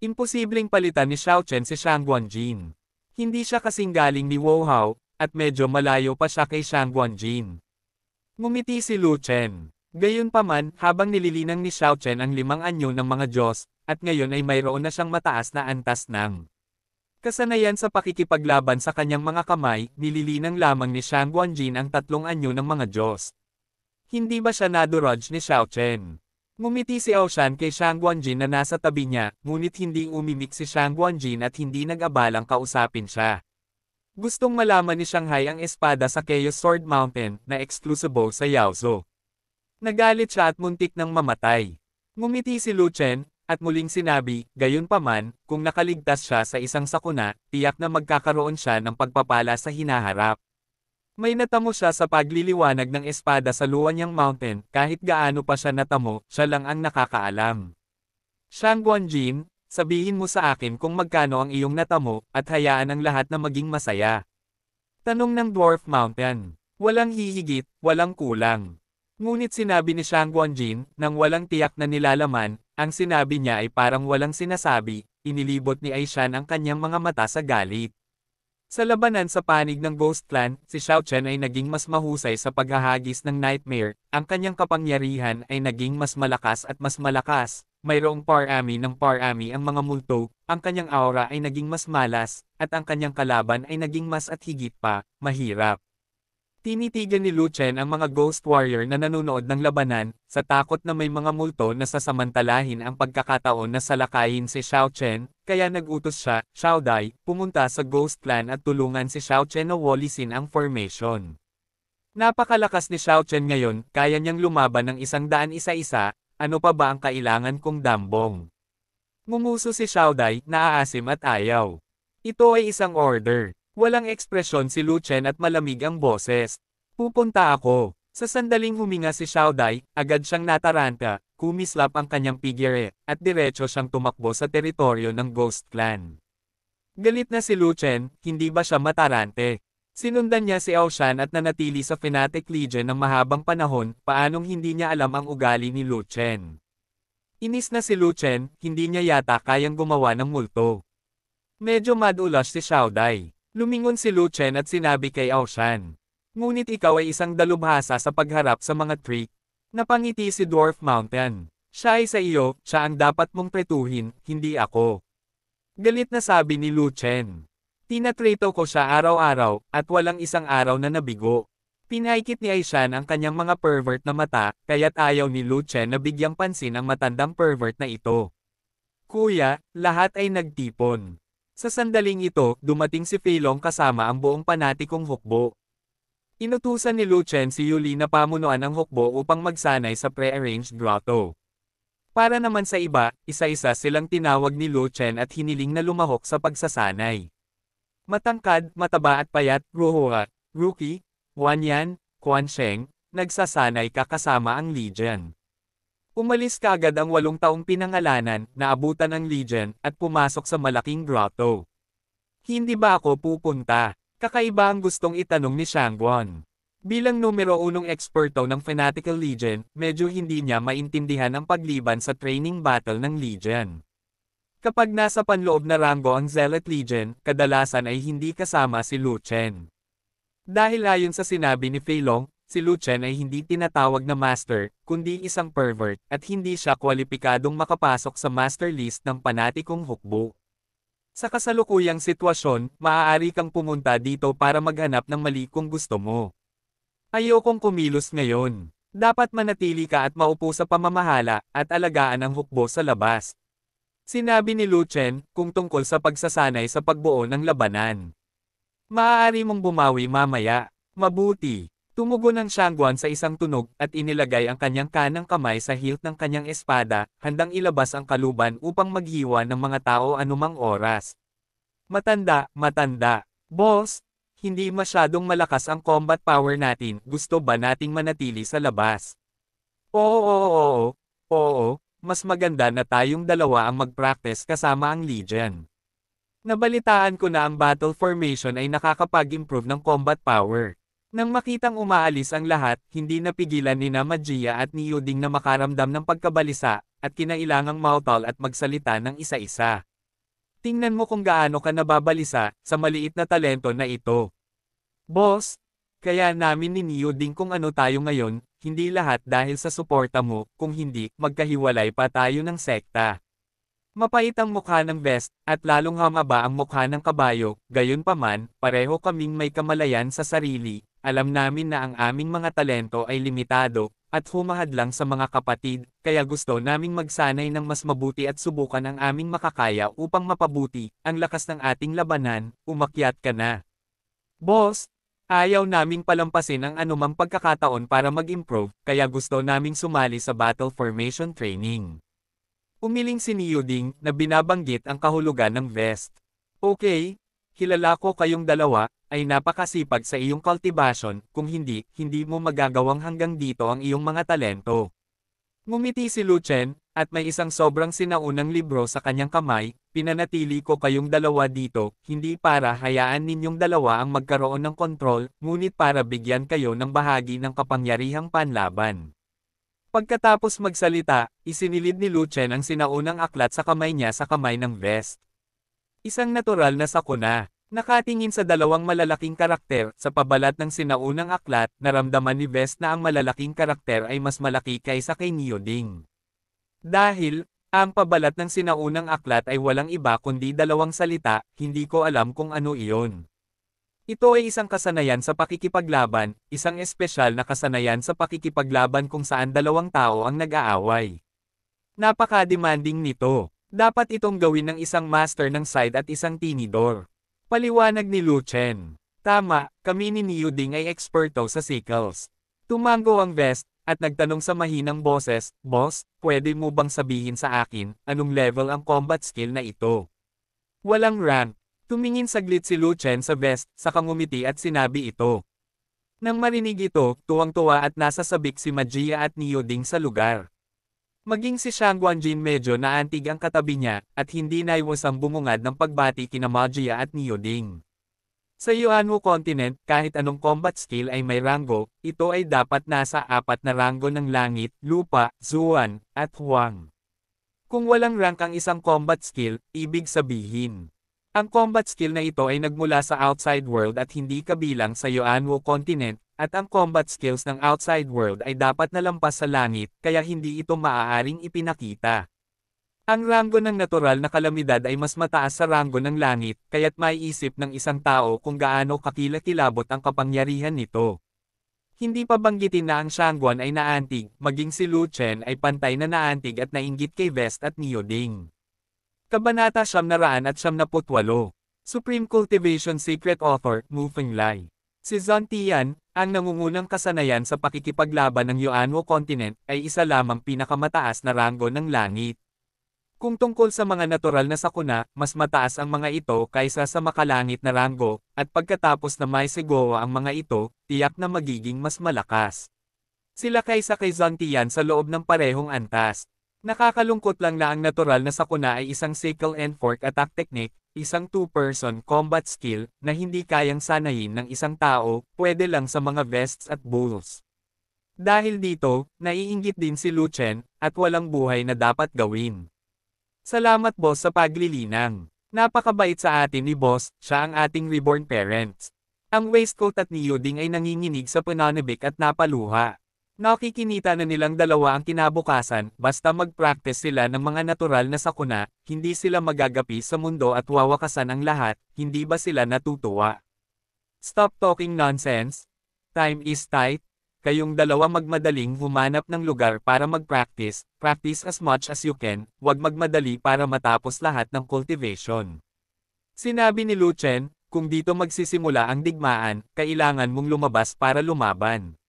Imposibleng palitan ni Xiaochen si Shang Guanjin. Hindi siya kasing galing ni Wu Hao, at medyo malayo pa siya kay Shang Guanjin. Ngumiti si Lu Chen. Gayunpaman, habang nililinang ni Xiaochen ang limang anyo ng mga Diyos, at ngayon ay mayroon na siyang mataas na antas ng Kasanayan sa pakikipaglaban sa kanyang mga kamay, nililinang lamang ni Shang Guanjin ang tatlong anyo ng mga Diyos. Hindi ba siya naduraj ni Xiao Chen? Ngumiti si Ocean kay Shang Guanjin na nasa tabi niya, ngunit hindi umimik si Shang Guanjin at hindi nag-abalang kausapin siya. Gustong malaman ni Shanghai ang espada sa Chaos Sword Mountain na eksklusibo sa Yaozu. Nagalit siya at muntik nang mamatay. Ngumiti si Lu Chen, at muling sinabi, gayunpaman, kung nakaligtas siya sa isang sakuna, tiyak na magkakaroon siya ng pagpapala sa hinaharap. May natamo siya sa pagliliwanag ng espada sa Luanyang Mountain, kahit gaano pa siya natamo, siya lang ang nakakaalam. Shang Guanjin, sabihin mo sa akin kung magkano ang iyong natamo, at hayaan ang lahat na maging masaya. Tanong ng Dwarf Mountain. Walang hihigit, walang kulang. Ngunit sinabi ni Shang Guanjin, nang walang tiyak na nilalaman, ang sinabi niya ay parang walang sinasabi, inilibot ni Aishan ang kanyang mga mata sa galit. Sa labanan sa panig ng Ghost Clan, si Chen ay naging mas mahusay sa paghahagis ng Nightmare, ang kanyang kapangyarihan ay naging mas malakas at mas malakas, mayroong parami ng parami ang mga multo, ang kanyang aura ay naging mas malas, at ang kanyang kalaban ay naging mas at higit pa, mahirap. Tinitigan ni Lu Chen ang mga Ghost Warrior na nanonood ng labanan, sa takot na may mga multo na sasamantalahin ang pagkakataon na salakayin si Xiaochen, kaya nagutos siya, Xiaodai, pumunta sa Ghost Clan at tulungan si Xiaochen na walisin ang formation. Napakalakas ni Xiaochen ngayon, kaya niyang lumaban ng isang daan isa-isa, ano pa ba ang kailangan kong dambong? Mumuso si Xiaodai, naaasim at ayaw. Ito ay isang order. Walang ekspresyon si Lu Chen at malamig ang boses. Pupunta ako. Sa sandaling huminga si Xiaodai, agad siyang nataranta, kumislap ang kanyang figure, at diretso siyang tumakbo sa teritoryo ng Ghost Clan. Galit na si Lu Chen, hindi ba siya matarante? Sinundan niya si Aoshan at nanatili sa Fnatic Legion ng mahabang panahon, paanong hindi niya alam ang ugali ni Lu Chen. Inis na si Lu Chen, hindi niya yata kayang gumawa ng multo. Medyo madulas si Xiaodai. Lumingon si Lu Chen at sinabi kay Aoshan. Ngunit ikaw ay isang dalubhasa sa pagharap sa mga trick. Napangiti si Dwarf Mountain. Siya ay sa iyo, siya ang dapat mong pretuhin, hindi ako. Galit na sabi ni Lu Chen. Tinatrato ko siya araw-araw, at walang isang araw na nabigo. Pinaikit ni Aishan ang kanyang mga pervert na mata, kaya't ayaw ni Lu Chen na bigyang pansin ang matandang pervert na ito. Kuya, lahat ay nagtipon. Sa sandaling ito, dumating si Feilong kasama ang buong panatikong hukbo. Inutusan ni Luchen si Yuli na pamunuan ang hukbo upang magsanay sa pre-arranged grotto. Para naman sa iba, isa-isa silang tinawag ni Luchen at hiniling na lumahok sa pagsasanay. Matangkad, mataba at payat, Ruhua, Rookie, Wanyan, Quan Sheng, nagsasanay kasama ang Legion. Umalis kagad ang walong taong pinangalanan, naabutan ang Legion, at pumasok sa malaking grotto. Hindi ba ako pupunta? Kakaiba ang gustong itanong ni Shangwon. Bilang numero unong eksperto ng Fanatical Legion, medyo hindi niya maintindihan ang pagliban sa training battle ng Legion. Kapag nasa panloob na ranggo ang Zealot Legion, kadalasan ay hindi kasama si Lu Chen. Dahil ayon sa sinabi ni Feilong, Si Luchen ay hindi tinatawag na master, kundi isang pervert, at hindi siya kwalipikadong makapasok sa master list ng panatikong hukbo. Sa kasalukuyang sitwasyon, maaari kang pumunta dito para maghanap ng mali kung gusto mo. Ayokong kumilos ngayon. Dapat manatili ka at maupo sa pamamahala, at alagaan ang hukbo sa labas. Sinabi ni Luchen, kung tungkol sa pagsasanay sa pagbuo ng labanan. Maaari mong bumawi mamaya. Mabuti. Tumugon ang Shangguan sa isang tunog at inilagay ang kanyang kanang kamay sa hilt ng kanyang espada, handang ilabas ang kaluban upang maghiwa ng mga tao anumang oras. Matanda, matanda. Boss, hindi masyadong malakas ang combat power natin, gusto ba nating manatili sa labas? Oo, oo, oo, oo, mas maganda na tayong dalawa ang mag-practice kasama ang Legion. Nabalitaan ko na ang battle formation ay nakakapag-improve ng combat power. Nang makitang umaalis ang lahat, hindi napigilan ni Namagia at ni Yuding na makaramdam ng pagkabalisa, at kinailangang mautal at magsalita ng isa-isa. Tingnan mo kung gaano ka nababalisa, sa maliit na talento na ito. Boss, kaya namin ni Neo ding kung ano tayo ngayon, hindi lahat dahil sa suporta mo, kung hindi, magkahiwalay pa tayo ng sekta. Mapait ang mukha ng best, at lalong hamaba ang mukha ng kabayo, gayon paman, pareho kaming may kamalayan sa sarili, alam namin na ang aming mga talento ay limitado, at humahadlang sa mga kapatid, kaya gusto naming magsanay ng mas mabuti at subukan ang aming makakaya upang mapabuti, ang lakas ng ating labanan, umakyat ka na. Boss, ayaw naming palampasin ang anumang pagkakataon para mag-improve, kaya gusto naming sumali sa battle formation training. Umiling si Niuding na binabanggit ang kahulugan ng vest. Okay, Kilala ko kayong dalawa, ay napakasipag sa iyong cultivation, kung hindi, hindi mo magagawang hanggang dito ang iyong mga talento. Ngumiti si Luchen, at may isang sobrang sinaunang libro sa kanyang kamay, pinanatili ko kayong dalawa dito, hindi para hayaan ninyong dalawa ang magkaroon ng kontrol, ngunit para bigyan kayo ng bahagi ng kapangyarihang panlaban. Pagkatapos magsalita, isinilid ni Luchen ang sinaunang aklat sa kamay niya sa kamay ng vest. Isang natural na sakuna. Nakatingin sa dalawang malalaking karakter, sa pabalat ng sinaunang aklat, naramdaman ni Vest na ang malalaking karakter ay mas malaki kaysa kay Neo Dahil, ang pabalat ng sinaunang aklat ay walang iba kundi dalawang salita, hindi ko alam kung ano iyon. Ito ay isang kasanayan sa pakikipaglaban, isang espesyal na kasanayan sa pakikipaglaban kung saan dalawang tao ang nag-aaway. Napaka-demanding nito. Dapat itong gawin ng isang master ng side at isang tinidor. Paliwanag ni Lu Chen. Tama, kami ni Niu Ding ay eksperto sa sickles. Tumango ang vest, at nagtanong sa mahinang boses, Boss, pwede mo bang sabihin sa akin, anong level ang combat skill na ito? Walang rank. Tumingin saglit si Lu Chen sa vest, saka ngumiti at sinabi ito. Nang marinig ito, tuwang-tuwa at nasa sabik si Majia at Niu Ding sa lugar. Maging si Shang Guanjin medyo naantig ang katabi niya, at hindi naiwas ang bumungad ng pagbati kina Magia at Niu Ding. Sa Yuanwu Continent, kahit anong combat skill ay may rango, ito ay dapat nasa apat na rango ng langit, lupa, zuan, at huwang. Kung walang rank ang isang combat skill, ibig sabihin. Ang combat skill na ito ay nagmula sa outside world at hindi kabilang sa Yuanwu Continent, at ang combat skills ng outside world ay dapat nalampas sa langit, kaya hindi ito maaaring ipinakita. Ang ranggo ng natural na kalamidad ay mas mataas sa ranggo ng langit, kaya't maiisip ng isang tao kung gaano kakilakilabot ang kapangyarihan nito. Hindi pa banggitin na ang Shangguan ay naantig, maging si Lu Chen ay pantay na naantig at nainggit kay Vest at Neo Ding. Kabanata Siyam Naraan at Siyam Naputwalo. Supreme Cultivation Secret Author, Mu Fenglai. Si Zon Tian, ang nangungunang kasanayan sa pakikipaglaban ng Yuan continent, ay isa lamang pinakamataas na ranggo ng langit. Kung tungkol sa mga natural na sakuna, mas mataas ang mga ito kaysa sa makalangit na ranggo, at pagkatapos na may segowa ang mga ito, tiyak na magiging mas malakas. Sila kaysa kay Zantian sa loob ng parehong antas. Nakakalungkot lang na ang natural na sakuna ay isang sickle and fork attack technique, isang two-person combat skill na hindi kayang sanayin ng isang tao, pwede lang sa mga vests at bulls. Dahil dito, naiinggit din si Luchen, at walang buhay na dapat gawin. Salamat boss sa paglilinang. Napakabait sa atin ni boss, siya ang ating reborn parents. Ang waistcoat at ni Yuding ay nanginginig sa pananabik at napaluha. Nakikinita na nilang dalawa ang kinabukasan, basta mag-practice sila ng mga natural na sakuna, hindi sila magagapi sa mundo at wawakasan ang lahat, hindi ba sila natutuwa? Stop talking nonsense. Time is tight. Kayong dalawa magmadaling humanap ng lugar para mag-practice, practice as much as you can, huwag magmadali para matapos lahat ng cultivation. Sinabi ni Lu Chen, kung dito magsisimula ang digmaan, kailangan mong lumabas para lumaban.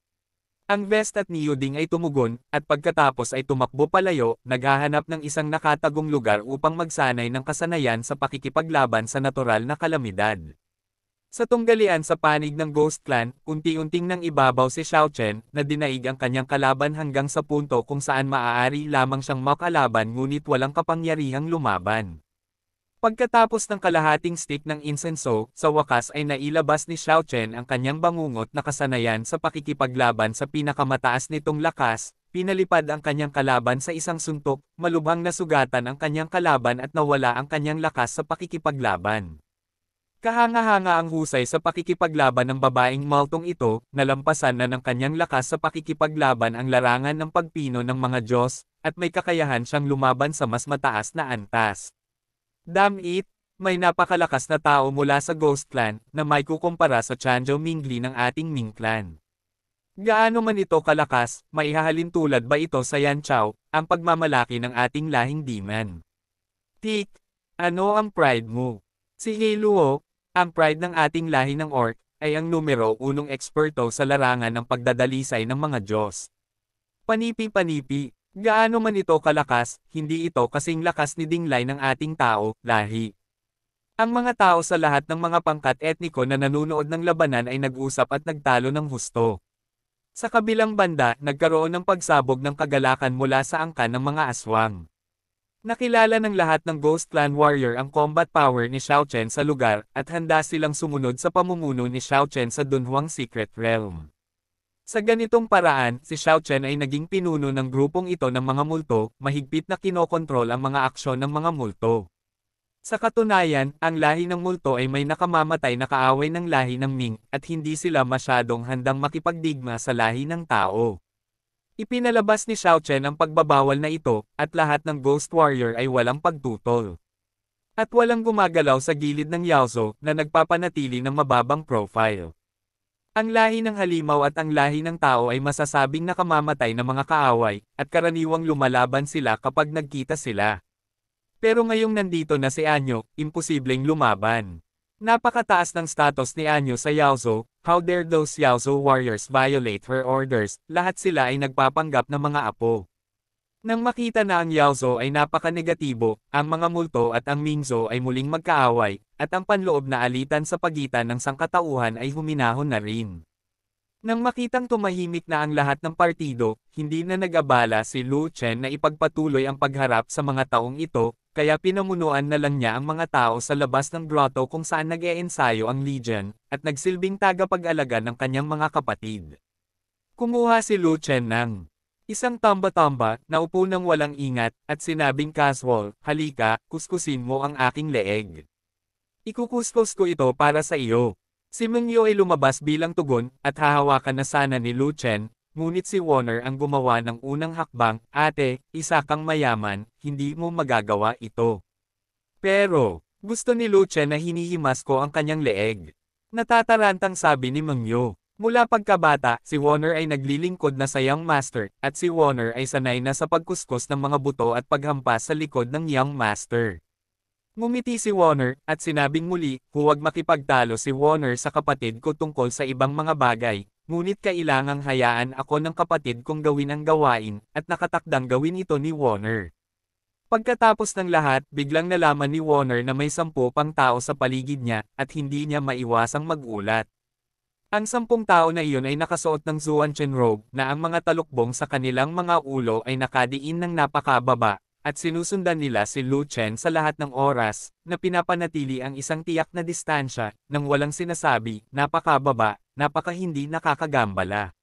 Ang vest at ni Yuding ay tumugon, at pagkatapos ay tumakbo palayo, naghahanap ng isang nakatagong lugar upang magsanay ng kasanayan sa pakikipaglaban sa natural na kalamidad. Sa tunggalian sa panig ng Ghost Clan, unti-unting nang ibabaw si Chen na dinaig ang kanyang kalaban hanggang sa punto kung saan maaari lamang siyang makalaban ngunit walang kapangyarihang lumaban. Pagkatapos ng kalahating stick ng insenso, sa wakas ay nailabas ni Xiaochen ang kanyang bangungot na kasanayan sa pakikipaglaban sa pinakamataas nitong lakas, pinalipad ang kanyang kalaban sa isang suntok, malubhang nasugatan ang kanyang kalaban at nawala ang kanyang lakas sa pakikipaglaban. Kahanga-hanga ang husay sa pakikipaglaban ng babaeng maltong ito, nalampasan na ng kanyang lakas sa pakikipaglaban ang larangan ng pagpino ng mga Diyos, at may kakayahan siyang lumaban sa mas mataas na antas. Damn it, may napakalakas na tao mula sa Ghost Clan na may kukumpara sa Chanjo Mingli ng ating Ming Clan. Gaano man ito kalakas, maihahalin tulad ba ito sa Yan Chao, ang pagmamalaki ng ating lahing demon? Tik, ano ang pride mo? Si Hiluo, ang pride ng ating lahi ng orc, ay ang numero unong eksperto sa larangan ng pagdadalisay ng mga Diyos. Panipi-panipi, Gaano man ito kalakas, hindi ito kasing lakas ni Dinglay ng ating tao, lahi. Ang mga tao sa lahat ng mga pangkat etniko na nanunood ng labanan ay nag-usap at nagtalo ng husto. Sa kabilang banda, nagkaroon ng pagsabog ng kagalakan mula sa angkan ng mga aswang. Nakilala ng lahat ng Ghost Clan Warrior ang combat power ni Xiaochen sa lugar, at handa silang sumunod sa pamumuno ni Xiaochen sa Dunhuang Secret Realm. Sa ganitong paraan, si Chen ay naging pinuno ng grupong ito ng mga multo, mahigpit na kinokontrol ang mga aksyon ng mga multo. Sa katunayan, ang lahi ng multo ay may nakamamatay na kaaway ng lahi ng Ming, at hindi sila masyadong handang makipagdigma sa lahi ng tao. Ipinalabas ni Chen ang pagbabawal na ito, at lahat ng Ghost Warrior ay walang pagtutol. At walang gumagalaw sa gilid ng Yaozo na nagpapanatili ng mababang profile. Ang lahi ng halimaw at ang lahi ng tao ay masasabing nakamamatay na mga kaaway, at karaniwang lumalaban sila kapag nagkita sila. Pero ngayong nandito na si Anyo, imposibleng lumaban. Napakataas ng status ni Anyo sa Yaozo, how dare those Yaozo warriors violate her orders, lahat sila ay nagpapanggap na mga apo. Nang makita na ang Yaozo ay napaka-negatibo, ang mga multo at ang Mingzo ay muling magkaaway, at ang panloob na alitan sa pagitan ng sangkatauhan ay huminahon na rin. Nang makitang tumahimik na ang lahat ng partido, hindi na nag-abala si Lu Chen na ipagpatuloy ang pagharap sa mga taong ito, kaya pinamunuan na lang niya ang mga tao sa labas ng grotto kung saan nag-eensayo ang Legion, at nagsilbing tagapag-alaga ng kanyang mga kapatid. Kumuha si Lu Chen ng Isang tamba-tamba, naupo ng walang ingat, at sinabing casual, halika, kuskusin mo ang aking leeg. Ikukuskus ko ito para sa iyo. Si Mengyo ay lumabas bilang tugon, at hahawakan na sana ni Lu Chen, ngunit si Warner ang gumawa ng unang hakbang, ate, isa kang mayaman, hindi mo magagawa ito. Pero, gusto ni Lu Chen na hinihimas ko ang kanyang leeg. Natatarantang sabi ni Mengyo. Mula pagkabata, si Warner ay naglilingkod na sa Young Master, at si Warner ay sanay na sa pagkuskos ng mga buto at paghampas sa likod ng Young Master. Ngumiti si Warner, at sinabing muli, huwag makipagtalo si Warner sa kapatid ko tungkol sa ibang mga bagay, ngunit kailangang hayaan ako ng kapatid kong gawin ang gawain, at nakatakdang gawin ito ni Warner. Pagkatapos ng lahat, biglang nalaman ni Warner na may sampu pang tao sa paligid niya, at hindi niya maiwasang magulat. Ang sampung tao na iyon ay nakasuot ng Zuanchen robe na ang mga talukbong sa kanilang mga ulo ay nakadiin ng napakababa, at sinusundan nila si Lu Chen sa lahat ng oras, na pinapanatili ang isang tiyak na distansya, nang walang sinasabi, napakababa, napaka hindi nakakagambala.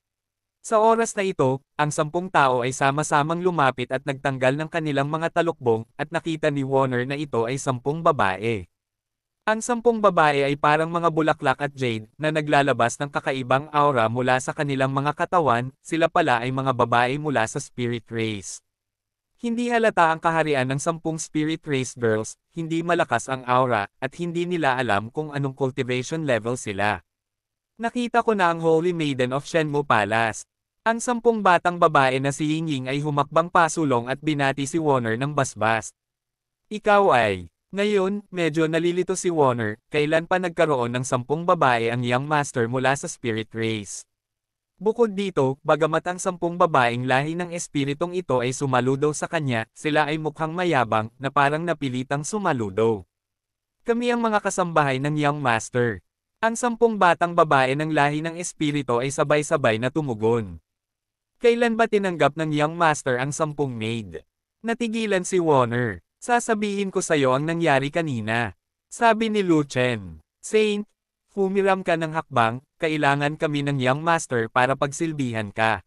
Sa oras na ito, ang sampung tao ay sama-samang lumapit at nagtanggal ng kanilang mga talukbong, at nakita ni Warner na ito ay sampung babae. Ang sampung babae ay parang mga bulaklak at jade, na naglalabas ng kakaibang aura mula sa kanilang mga katawan, sila pala ay mga babae mula sa spirit race. Hindi halata ang kaharian ng sampung spirit race girls, hindi malakas ang aura, at hindi nila alam kung anong cultivation level sila. Nakita ko na ang Holy Maiden of Shenmue Palace. Ang sampung batang babae na si Yingying ay humakbang pasulong at binati si Warner ng basbas. Ikaw ay... Ngayon, medyo nalilito si Warner, kailan pa nagkaroon ng sampung babae ang Young Master mula sa Spirit Race. Bukod dito, bagamat ang sampung babaeng lahi ng espiritong ito ay sumaludo sa kanya, sila ay mukhang mayabang, na parang napilitang sumaludo. Kami ang mga kasambahay ng Young Master. Ang sampung batang babae ng lahi ng espirito ay sabay-sabay na tumugon. Kailan ba tinanggap ng Young Master ang sampung maid? Natigilan si Warner. Sasabihin ko sa'yo ang nangyari kanina. Sabi ni Lu Chen. Saint, humiram ka ng hakbang, kailangan kami ng young master para pagsilbihan ka.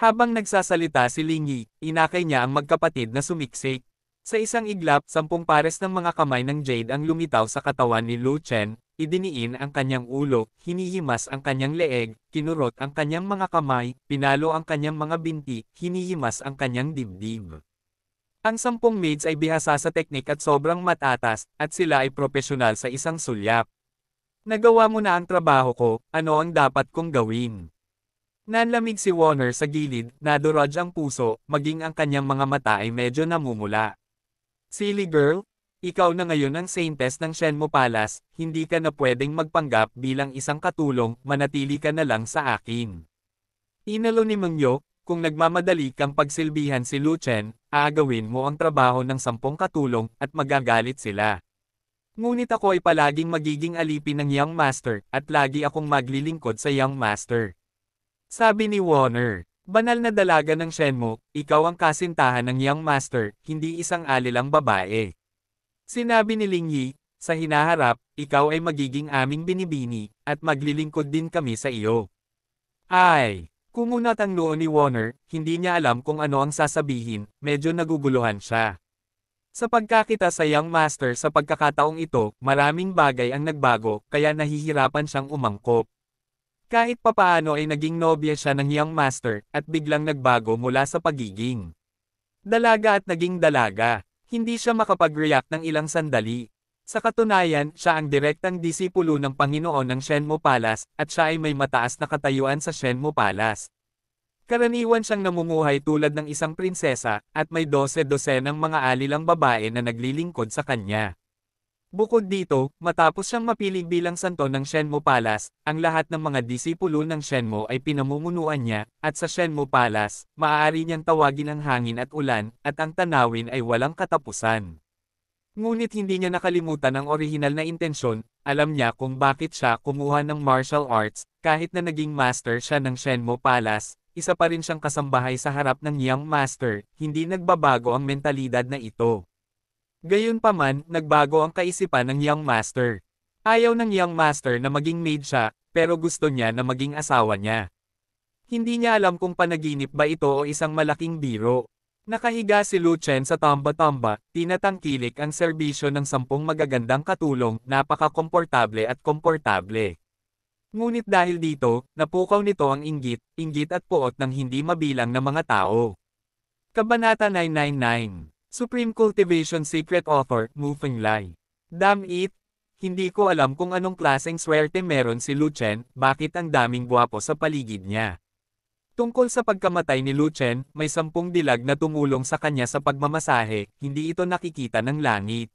Habang nagsasalita si Lingi, inakay niya ang magkapatid na sumiksik. Sa isang iglap, sampung pares ng mga kamay ng Jade ang lumitaw sa katawan ni Lu Chen, idiniin ang kanyang ulo, hinihimas ang kanyang leeg, kinurot ang kanyang mga kamay, pinalo ang kanyang mga binti, hinihimas ang kanyang dibdib. Ang sampung maids ay bihasa sa teknik at sobrang matatas, at sila ay propesyonal sa isang sulyap. Nagawa mo na ang trabaho ko, ano ang dapat kong gawin? Nanlamig si Warner sa gilid, naduraj ang puso, maging ang kanyang mga mata ay medyo namumula. Silly girl, ikaw na ngayon ang saintess ng Shenmue Palace, hindi ka na pwedeng magpanggap bilang isang katulong, manatili ka na lang sa akin. Inalo ni Mengyo, kung nagmamadali kang pagsilbihan si Lu Chen, aagawin ah, mo ang trabaho ng sampung katulong, at magagalit sila. Ngunit ako ay palaging magiging alipin ng Young Master, at lagi akong maglilingkod sa Young Master. Sabi ni Warner, banal na dalaga ng Shenmue, ikaw ang kasintahan ng Young Master, hindi isang alilang babae. Sinabi ni Ling Yi, sa hinaharap, ikaw ay magiging aming binibini, at maglilingkod din kami sa iyo. Ay! Kumunat ang noo ni Warner, hindi niya alam kung ano ang sasabihin, medyo naguguluhan siya. Sa pagkakita sa Young Master sa pagkakataong ito, maraming bagay ang nagbago, kaya nahihirapan siyang umangkop. Kahit papaano ay naging nobya siya ng Young Master, at biglang nagbago mula sa pagiging. Dalaga at naging dalaga, hindi siya makapag-react ng ilang sandali. Sa katunayan, siya ang direktang disipulo ng Panginoon ng Shenmo Palace, at siya ay may mataas na katayuan sa Shenmo Palace. Karaniwan siyang namumuhay tulad ng isang prinsesa, at may dose-dosenang mga alilang babae na naglilingkod sa kanya. Bukod dito, matapos siyang mapiling bilang santo ng Shenmo Palace, ang lahat ng mga disipulo ng Shenmo ay pinamumunuan niya, at sa Shenmo Palace, maaari niyang tawagin ang hangin at ulan, at ang tanawin ay walang katapusan. Ngunit hindi niya nakalimutan ang orihinal na intensyon, alam niya kung bakit siya kumuha ng martial arts, kahit na naging master siya ng Shenmo Palace, isa pa rin siyang kasambahay sa harap ng Yang Master, hindi nagbabago ang mentalidad na ito. Gayunpaman, nagbago ang kaisipan ng Yang Master. Ayaw ng Yang Master na maging maid siya, pero gusto niya na maging asawa niya. Hindi niya alam kung panaginip ba ito o isang malaking biro. Nakahiga si Lu Chen sa tamba-tamba, tinatangkilik ang serbisyo ng sampung magagandang katulong, napaka-komportable at komportable. Ngunit dahil dito, napukaw nito ang inggit, inggit at puot ng hindi mabilang na mga tao. Kabanata 999 Supreme Cultivation Secret Author, Moving Lai Damn it! Hindi ko alam kung anong klaseng swerte meron si Lu Chen, bakit ang daming gwapo sa paligid niya. Tungkol sa pagkamatay ni Luchen, may sampung dilag na tumulong sa kanya sa pagmamasahe, hindi ito nakikita ng langit.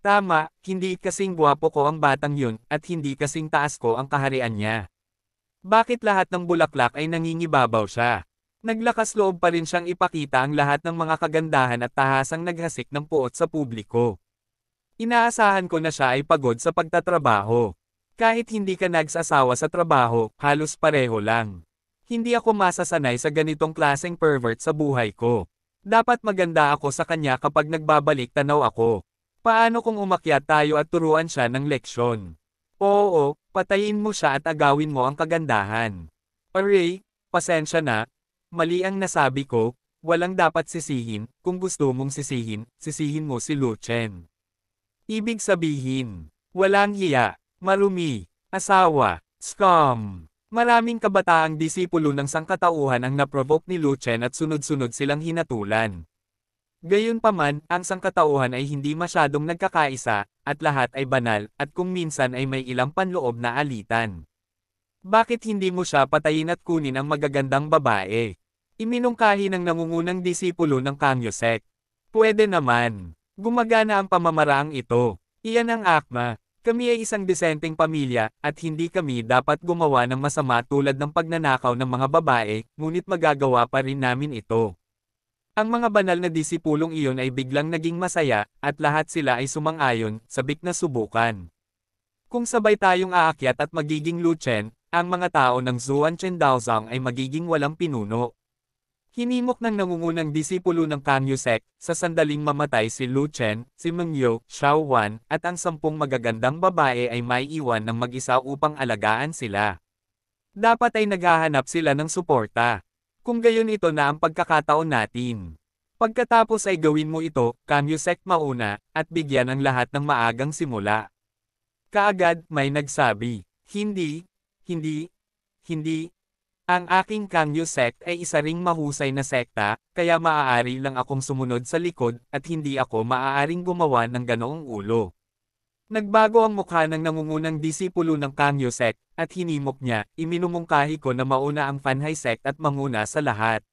Tama, hindi kasing guwapo ko ang batang yun, at hindi kasing taas ko ang kaharian niya. Bakit lahat ng bulaklak ay nangingibabaw siya? Naglakas loob pa rin siyang ipakita ang lahat ng mga kagandahan at tahasang naghasik ng puot sa publiko. Inaasahan ko na siya ay pagod sa pagtatrabaho. Kahit hindi ka nagsasawa sa trabaho, halos pareho lang. Hindi ako masasanay sa ganitong klaseng pervert sa buhay ko. Dapat maganda ako sa kanya kapag nagbabalik tanaw ako. Paano kung umakyat tayo at turuan siya ng leksyon? Oo, patayin mo siya at agawin mo ang kagandahan. Aray, pasensya na. Mali ang nasabi ko, walang dapat sisihin, kung gusto mong sisihin, sisihin mo si Luchen. Ibig sabihin, walang hiya, marumi, asawa, scum. Maraming kabataang disipulo ng sangkatauhan ang naprovoke ni Lu Chen at sunod-sunod silang hinatulan. Gayunpaman, ang sangkatauhan ay hindi masyadong nagkakaisa, at lahat ay banal, at kung minsan ay may ilang panloob na alitan. Bakit hindi mo siya patayin at kunin ang magagandang babae? Iminungkahi ng nangungunang disipulo ng Kangyosek. Pwede naman. Gumagana ang pamamaraang ito. Iyan ang akma, kami ay isang disenteng pamilya, at hindi kami dapat gumawa ng masama tulad ng pagnanakaw ng mga babae, ngunit magagawa pa rin namin ito. Ang mga banal na disipulong iyon ay biglang naging masaya, at lahat sila ay sumang-ayon, sabik na subukan. Kung sabay tayong aakyat at magiging luchen, ang mga tao ng Zuan Chen Daozang ay magiging walang pinuno. Hinimok ng nangungunang disipulo ng Kanyusek, sa sandaling mamatay si Lu Chen, si Mengyo, Xiao Wan, at ang sampung magagandang babae ay may iwan ng mag-isa upang alagaan sila. Dapat ay naghahanap sila ng suporta. Kung gayon ito na ang pagkakataon natin. Pagkatapos ay gawin mo ito, Kanyusek mauna, at bigyan ang lahat ng maagang simula. Kaagad, may nagsabi, hindi, hindi, hindi, ang aking Kangyo sect ay isa ring mahusay na sekta, kaya maaari lang akong sumunod sa likod, at hindi ako maaaring gumawa ng ganoong ulo. Nagbago ang mukha ng nangungunang disipulo ng Kangyo sect, at hinimok niya, iminumungkahi ko na mauna ang Fanhai sect at manguna sa lahat.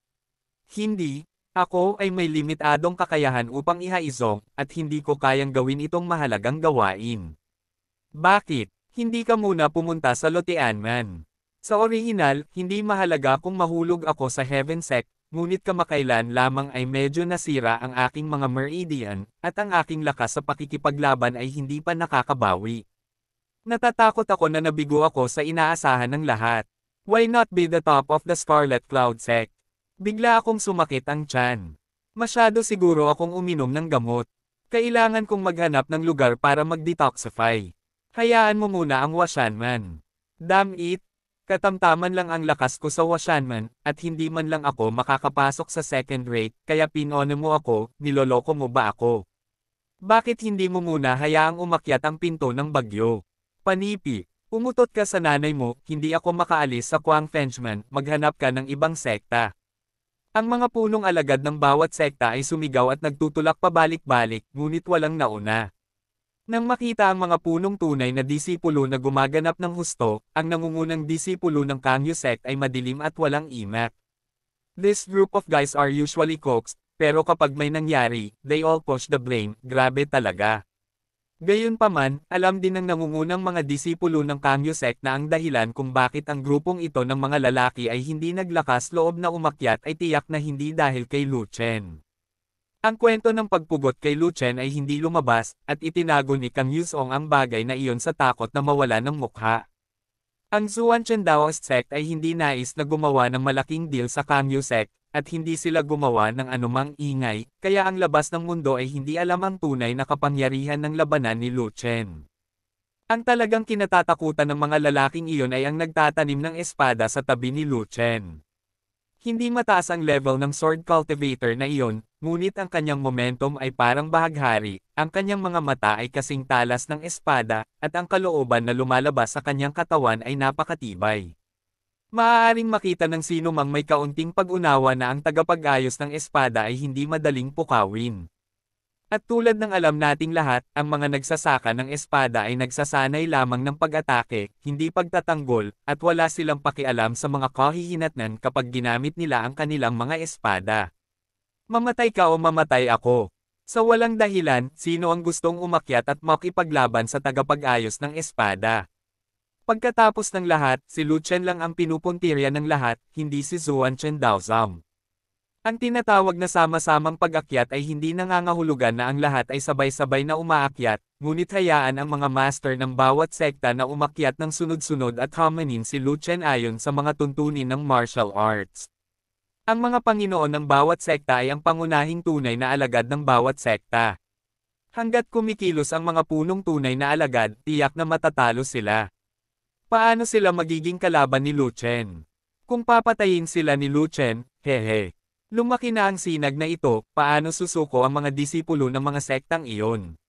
Hindi, ako ay may limitadong kakayahan upang ihaizong, at hindi ko kayang gawin itong mahalagang gawain. Bakit, hindi ka muna pumunta sa Lotean sa orihinal, hindi mahalaga kung mahulog ako sa heaven sec, ngunit kamakailan lamang ay medyo nasira ang aking mga meridian, at ang aking lakas sa pakikipaglaban ay hindi pa nakakabawi. Natatakot ako na nabigo ako sa inaasahan ng lahat. Why not be the top of the Scarlet Cloud sec? Bigla akong sumakit ang tiyan. Masyado siguro akong uminom ng gamot. Kailangan kong maghanap ng lugar para mag-detoxify. Hayaan mo muna ang wasyan man. Damn it, Katamtaman lang ang lakas ko sa Washanman, at hindi man lang ako makakapasok sa second rate, kaya pinono mo ako, niloloko mo ba ako? Bakit hindi mo muna hayaang umakyat ang pinto ng bagyo? Panipi, umutot ka sa nanay mo, hindi ako makaalis sa Kuang Fenchman, maghanap ka ng ibang sekta. Ang mga punong alagad ng bawat sekta ay sumigaw at nagtutulak pabalik-balik, ngunit walang nauna. Nang makita ang mga punong tunay na disipulo na gumaganap ng husto, ang nangungunang disipulo ng Kangyu sect ay madilim at walang imak. This group of guys are usually coaxed, pero kapag may nangyari, they all push the blame, grabe talaga. Gayunpaman, alam din ng nangungunang mga disipulo ng Kangyu sect na ang dahilan kung bakit ang grupong ito ng mga lalaki ay hindi naglakas loob na umakyat ay tiyak na hindi dahil kay Luchen. Ang kwento ng pagpugot kay Luchen ay hindi lumabas, at itinago ni Kang Yusong ang bagay na iyon sa takot na mawala ng mukha. Ang Zuan Chendawa sect ay hindi nais na gumawa ng malaking deal sa Kangyu sect, at hindi sila gumawa ng anumang ingay, kaya ang labas ng mundo ay hindi alam ang tunay na kapangyarihan ng labanan ni Luchen. Ang talagang kinatatakutan ng mga lalaking iyon ay ang nagtatanim ng espada sa tabi ni Luchen. Hindi mataas ang level ng sword cultivator na iyon, ngunit ang kanyang momentum ay parang bahaghari, ang kanyang mga mata ay kasing talas ng espada, at ang kalooban na lumalabas sa kanyang katawan ay napakatibay. Maaaring makita ng sino mang may kaunting pag-unawa na ang tagapag-ayos ng espada ay hindi madaling pukawin. At tulad ng alam nating lahat, ang mga nagsasaka ng espada ay nagsasanay lamang ng pag-atake, hindi pagtatanggol, at wala silang pakialam sa mga kahihinatnan kapag ginamit nila ang kanilang mga espada. Mamatay ka o mamatay ako. Sa walang dahilan, sino ang gustong umakyat at makipaglaban sa tagapag-ayos ng espada? Pagkatapos ng lahat, si Lucian lang ang pinupuntirya ng lahat, hindi si Zuan Chen Daozam. Ang tinatawag na sama-samang pag-akyat ay hindi nangangahulugan na ang lahat ay sabay-sabay na umaakyat, ngunit hayaan ang mga master ng bawat sekta na umakyat ng sunod-sunod at hamanin si Luchen ayon sa mga tuntunin ng martial arts. Ang mga Panginoon ng bawat sekta ay ang pangunahing tunay na alagad ng bawat sekta. Hanggat kumikilos ang mga punong tunay na alagad, tiyak na matatalo sila. Paano sila magiging kalaban ni Luchen? Kung papatayin sila ni Luchen, hehe. Lumaki na ang sinag na ito, paano susuko ang mga disipulo ng mga sektang iyon.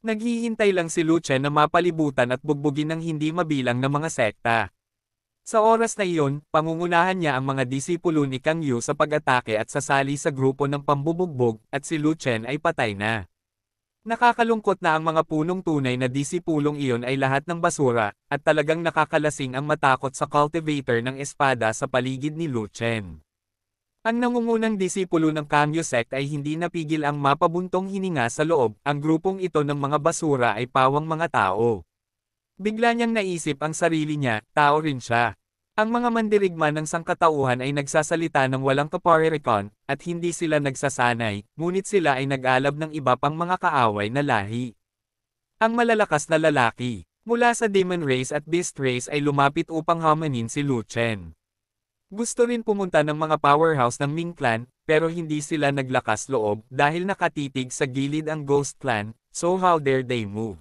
Naghihintay lang si Luce na mapalibutan at bugbugin ng hindi mabilang na mga sekta. Sa oras na iyon, pangungunahan niya ang mga disipulo ni Kang Yu sa pag-atake at sasali sa grupo ng pambubugbog, at si Luchen ay patay na. Nakakalungkot na ang mga punong tunay na disipulong iyon ay lahat ng basura, at talagang nakakalasing ang matakot sa cultivator ng espada sa paligid ni Luchen. Ang nangungunang disipulo ng Kamyo sect ay hindi napigil ang mapabuntong hininga sa loob, ang grupong ito ng mga basura ay pawang mga tao. Bigla niyang naisip ang sarili niya, tao rin siya. Ang mga mandirigma ng sangkatauhan ay nagsasalita ng walang kaparirikon, at hindi sila nagsasanay, ngunit sila ay nag-alab ng iba pang mga kaaway na lahi. Ang malalakas na lalaki, mula sa demon race at beast race ay lumapit upang hamanin si Lu Chen. Gusto rin pumunta ng mga powerhouse ng Ming clan, pero hindi sila naglakas loob dahil nakatitig sa gilid ang Ghost clan, so how dare they move?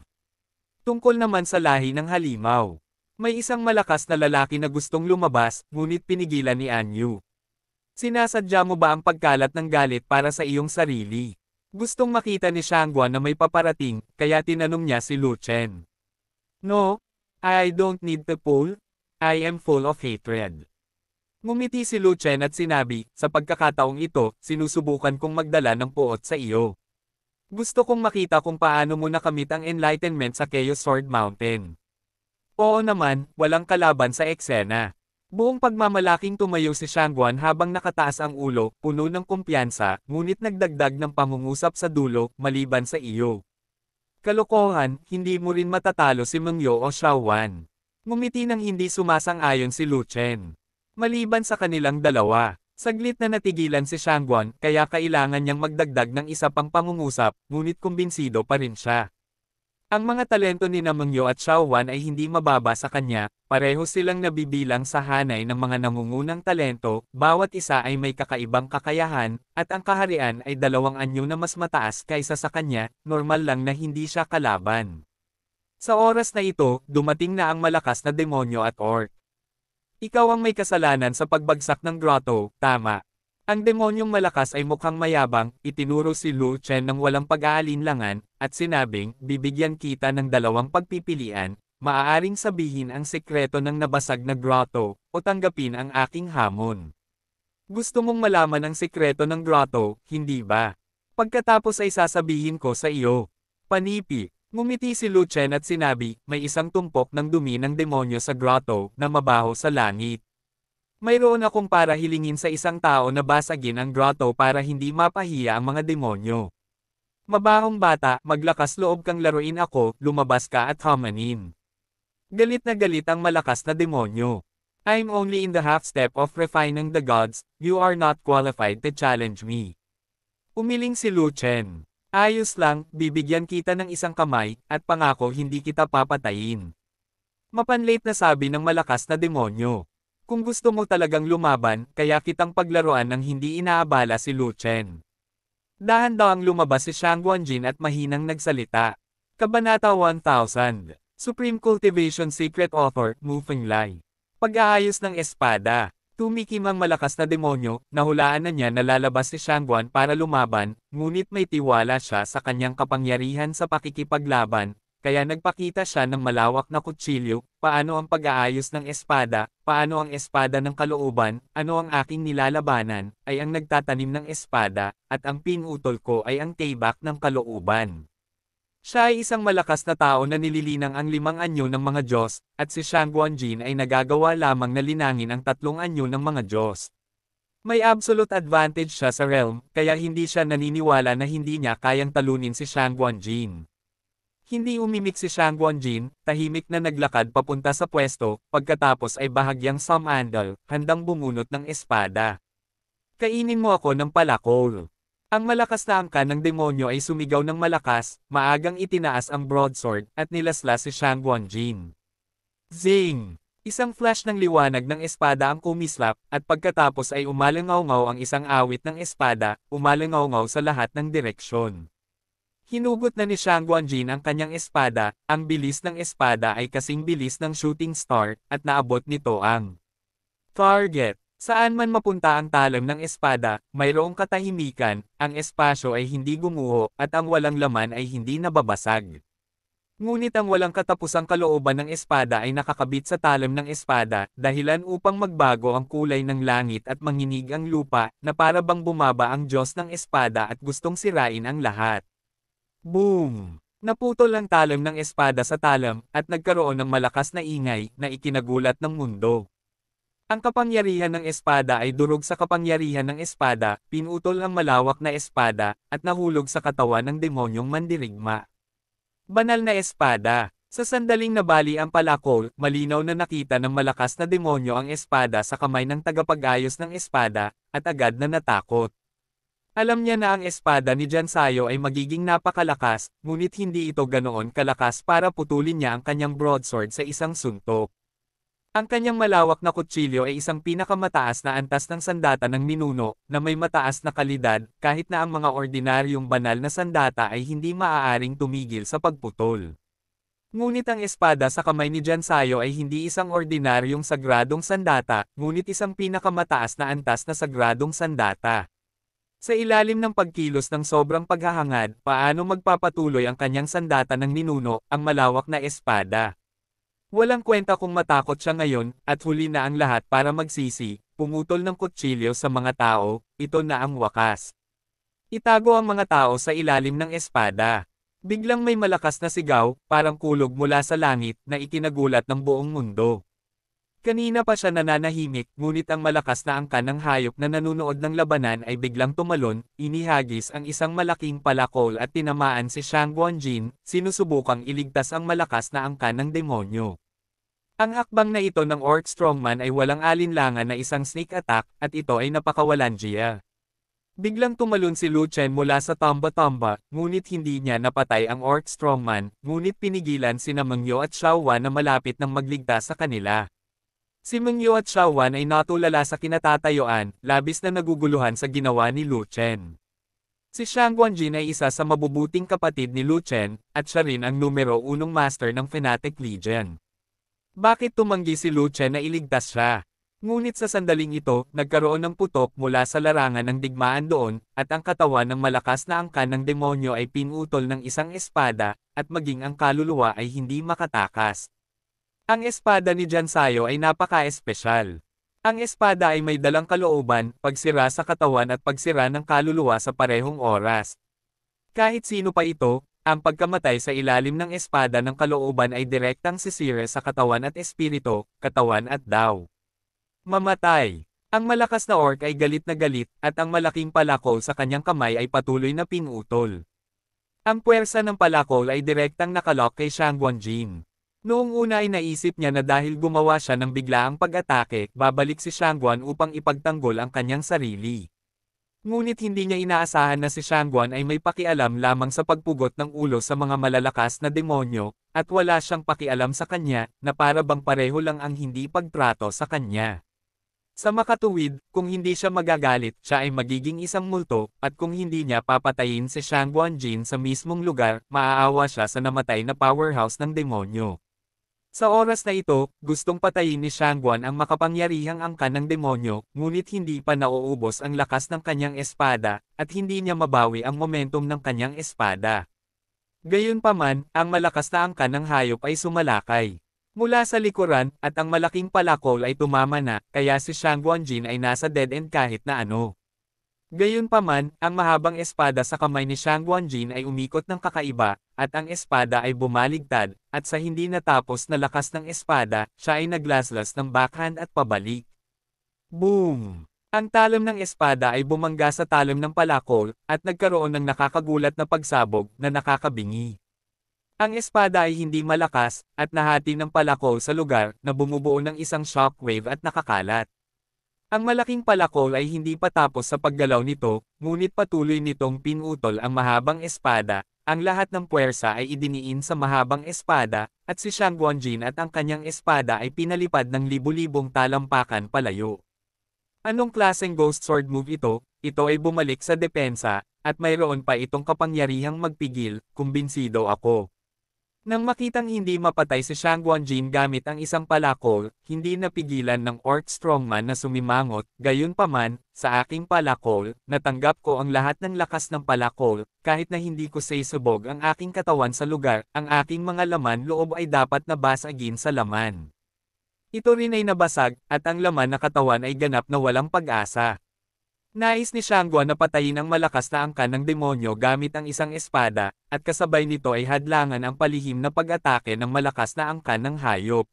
Tungkol naman sa lahi ng halimaw. May isang malakas na lalaki na gustong lumabas, ngunit pinigilan ni Anyu. Sinasadya mo ba ang pagkalat ng galit para sa iyong sarili? Gustong makita ni Shangguan na may paparating, kaya tinanong niya si Lu Chen. No, I don't need the pool. I am full of hatred. Ngumiti si Lu Chen at sinabi, sa pagkakataong ito, sinusubukan kong magdala ng puot sa iyo. Gusto kong makita kung paano mo nakamit ang enlightenment sa Chaos Sword Mountain. Oo naman, walang kalaban sa eksena. Buong pagmamalaking tumayo si Shangguan habang nakataas ang ulo, puno ng kumpiyansa, ngunit nagdagdag ng pangungusap sa dulo, maliban sa iyo. Kalokohan, hindi mo rin matatalo si Mengyo o Shaowan. Ngumiti ng hindi sumasang-ayon si Lu Chen. Maliban sa kanilang dalawa, saglit na natigilan si Shangguan kaya kailangan niyang magdagdag ng isa pang pangungusap, ngunit kumbinsido pa rin siya. Ang mga talento ni Namangyo at Xiaowan ay hindi mababa sa kanya, pareho silang nabibilang sa hanay ng mga nangungunang talento, bawat isa ay may kakaibang kakayahan, at ang kaharian ay dalawang anyo na mas mataas kaysa sa kanya, normal lang na hindi siya kalaban. Sa oras na ito, dumating na ang malakas na demonyo at orc. Ikaw ang may kasalanan sa pagbagsak ng grotto, tama. Ang demonyong malakas ay mukhang mayabang, itinuro si Lu Chen ng walang pag-aalinlangan, at sinabing, bibigyan kita ng dalawang pagpipilian, maaaring sabihin ang sekreto ng nabasag na grotto, o tanggapin ang aking hamon. Gusto mong malaman ang sekreto ng grotto, hindi ba? Pagkatapos ay sasabihin ko sa iyo. Panipi, Ngumiti si Lu Chen at sinabi, may isang tumpok ng dumi ng demonyo sa grotto, na mabaho sa langit. Mayroon akong para hilingin sa isang tao na basagin ang grotto para hindi mapahiya ang mga demonyo. Mabahong bata, maglakas loob kang laruin ako, lumabas ka at hamanin. Galit na galit ang malakas na demonyo. I'm only in the half step of refining the gods, you are not qualified to challenge me. Umiling si Lu Chen. Ayos lang, bibigyan kita ng isang kamay, at pangako hindi kita papatayin. Mapanlate na sabi ng malakas na demonyo. Kung gusto mo talagang lumaban, kaya kitang paglaruan ng hindi inaabala si Lu Chen. Dahan-dahang lumabas si Shang Guanjin at mahinang nagsalita. Kabanata 1000. Supreme Cultivation Secret Author, Mufeng Lai. Pag-aayos ng espada. Tumikim ang malakas na demonyo, nahulaan na niya na lalabas si Shangguan para lumaban, ngunit may tiwala siya sa kanyang kapangyarihan sa pakikipaglaban, kaya nagpakita siya ng malawak na kutsilyo, paano ang pag-aayos ng espada, paano ang espada ng kalooban, ano ang aking nilalabanan, ay ang nagtatanim ng espada, at ang pinutol ko ay ang tayback ng kalooban. Siya ay isang malakas na tao na nililinang ang limang anyo ng mga Diyos, at si Shang Guanjin ay nagagawa lamang na linangin ang tatlong anyo ng mga Diyos. May absolute advantage siya sa realm, kaya hindi siya naniniwala na hindi niya kayang talunin si Shang Guanjin. Hindi umimik si Shang Guanjin, tahimik na naglakad papunta sa pwesto, pagkatapos ay bahagyang samandal, handang bumunot ng espada. Kainin mo ako ng palakol. Ang malakas na angka ng demonyo ay sumigaw ng malakas, maagang itinaas ang broadsword, at nilaslas si Shang Guanjin. Zing! Isang flash ng liwanag ng espada ang kumislap, at pagkatapos ay umalangaw ang isang awit ng espada, umalangaw sa lahat ng direksyon. Hinugot na ni Shang Guanjin ang kanyang espada, ang bilis ng espada ay kasing bilis ng shooting star, at naabot nito ang target. Saan man mapunta ang talam ng espada, mayroong katahimikan, ang espasyo ay hindi gumuho, at ang walang laman ay hindi nababasag. Ngunit ang walang katapusang kalooban ng espada ay nakakabit sa talam ng espada, dahilan upang magbago ang kulay ng langit at manginig ang lupa, na para bang bumaba ang Diyos ng espada at gustong sirain ang lahat. Boom! Naputol ang talam ng espada sa talam, at nagkaroon ng malakas na ingay, na ikinagulat ng mundo. Ang kapangyarihan ng espada ay durog sa kapangyarihan ng espada, pinutol ang malawak na espada, at nahulog sa katawan ng demonyong mandirigma. Banal na espada. Sa sandaling nabali ang palakol, malinaw na nakita ng malakas na demonyo ang espada sa kamay ng tagapag-ayos ng espada, at agad na natakot. Alam niya na ang espada ni Jansayo ay magiging napakalakas, ngunit hindi ito ganoon kalakas para putulin niya ang kanyang broadsword sa isang suntok. Ang kanyang malawak na kutsilyo ay isang pinakamataas na antas ng sandata ng minuno, na may mataas na kalidad, kahit na ang mga ordinaryong banal na sandata ay hindi maaaring tumigil sa pagputol. Ngunit ang espada sa kamay ni Jansayo ay hindi isang ordinaryong sagradong sandata, ngunit isang pinakamataas na antas na sagradong sandata. Sa ilalim ng pagkilos ng sobrang paghahangad, paano magpapatuloy ang kanyang sandata ng minuno, ang malawak na espada? Walang kwenta kung matakot siya ngayon, at huli na ang lahat para magsisi, pumutol ng kutsilyo sa mga tao, ito na ang wakas. Itago ang mga tao sa ilalim ng espada. Biglang may malakas na sigaw, parang kulog mula sa langit, na ikinagulat ng buong mundo. Kanina pa siya nananahimik, ngunit ang malakas na angkan ng hayop na nanunood ng labanan ay biglang tumalon, inihagis ang isang malaking palakol at tinamaan si Shang Guanjin, sinusubukang iligtas ang malakas na angkan ng demonyo. Ang hakbang na ito ng Orc Strongman ay walang alinlangan na isang snake attack, at ito ay napakawalan Gia. Biglang tumalon si Lu Chen mula sa tamba-tamba, ngunit hindi niya napatay ang Orc Strongman, ngunit pinigilan si Namangyo at Xiaowa na malapit ng magligtas sa kanila. Si Mengyo at Shawan ay natulala sa kinatatayuan, labis na naguguluhan sa ginawa ni Lu Chen. Si Shang Guanjin ay isa sa mabubuting kapatid ni Lu Chen, at siya rin ang numero unong master ng Fnatic Legion. Bakit tumanggi si Lu Chen na iligtas siya? Ngunit sa sandaling ito, nagkaroon ng putok mula sa larangan ng digmaan doon, at ang katawan ng malakas na angkan ng demonyo ay pinutol ng isang espada, at maging ang kaluluwa ay hindi makatakas. Ang espada ni Jansayo ay napaka-espesyal. Ang espada ay may dalang kalooban, pagsira sa katawan at pagsira ng kaluluwa sa parehong oras. Kahit sino pa ito, ang pagkamatay sa ilalim ng espada ng kalooban ay direktang sisira sa katawan at espirito, katawan at daw. Mamatay. Ang malakas na orc ay galit na galit, at ang malaking palakol sa kanyang kamay ay patuloy na pinutol. Ang puwersa ng palakol ay direktang nakalock kay Shang Jin. Noong una ay naisip niya na dahil gumawa siya ng biglaang pag-atake, babalik si Shangguan upang ipagtanggol ang kanyang sarili. Ngunit hindi niya inaasahan na si Shangguan ay may pakialam lamang sa pagpugot ng ulo sa mga malalakas na demonyo, at wala siyang pakialam sa kanya, na para bang pareho lang ang hindi pagtrato sa kanya. Sa makatuwid, kung hindi siya magagalit, siya ay magiging isang multo, at kung hindi niya papatayin si Shangguan Jin sa mismong lugar, maaawa siya sa namatay na powerhouse ng demonyo. Sa oras na ito, gustong patayin ni Shangguan ang makapangyarihang angkan ng demonyo, ngunit hindi pa nauubos ang lakas ng kanyang espada, at hindi niya mabawi ang momentum ng kanyang espada. Gayunpaman, ang malakas na angkan ng hayop ay sumalakay. Mula sa likuran, at ang malaking palakol ay tumama na, kaya si Jin ay nasa dead end kahit na ano. Gayunpaman, ang mahabang espada sa kamay ni Shang Guanjin ay umikot ng kakaiba, at ang espada ay bumaligtad, at sa hindi natapos na lakas ng espada, siya ay naglaslas ng backhand at pabalik. Boom! Ang talam ng espada ay bumangga sa talam ng palakol, at nagkaroon ng nakakagulat na pagsabog na nakakabingi. Ang espada ay hindi malakas, at nahati ng palakol sa lugar na bumubuo ng isang shockwave at nakakalat. Ang malaking palakol ay hindi patapos sa paggalaw nito, ngunit patuloy nitong pinutol ang mahabang espada, ang lahat ng puwersa ay idiniin sa mahabang espada, at si Shang Guanjin at ang kanyang espada ay pinalipad ng libu-libong talampakan palayo. Anong klaseng ghost sword move ito? Ito ay bumalik sa depensa, at mayroon pa itong kapangyarihang magpigil, kumbinsido ako. Nang makitang hindi mapatay si Shang Guanjin gamit ang isang palakol, hindi napigilan ng Orc Strongman na sumimangot, gayunpaman, sa aking palakol, natanggap ko ang lahat ng lakas ng palakol, kahit na hindi ko saisubog ang aking katawan sa lugar, ang aking mga laman loob ay dapat nabasagin sa laman. Ito rin ay nabasag, at ang laman na katawan ay ganap na walang pag-asa. Nais ni Shangguan na patayin ang malakas na angkan ng demonyo gamit ang isang espada, at kasabay nito ay hadlangan ang palihim na pag-atake ng malakas na angkan ng hayop.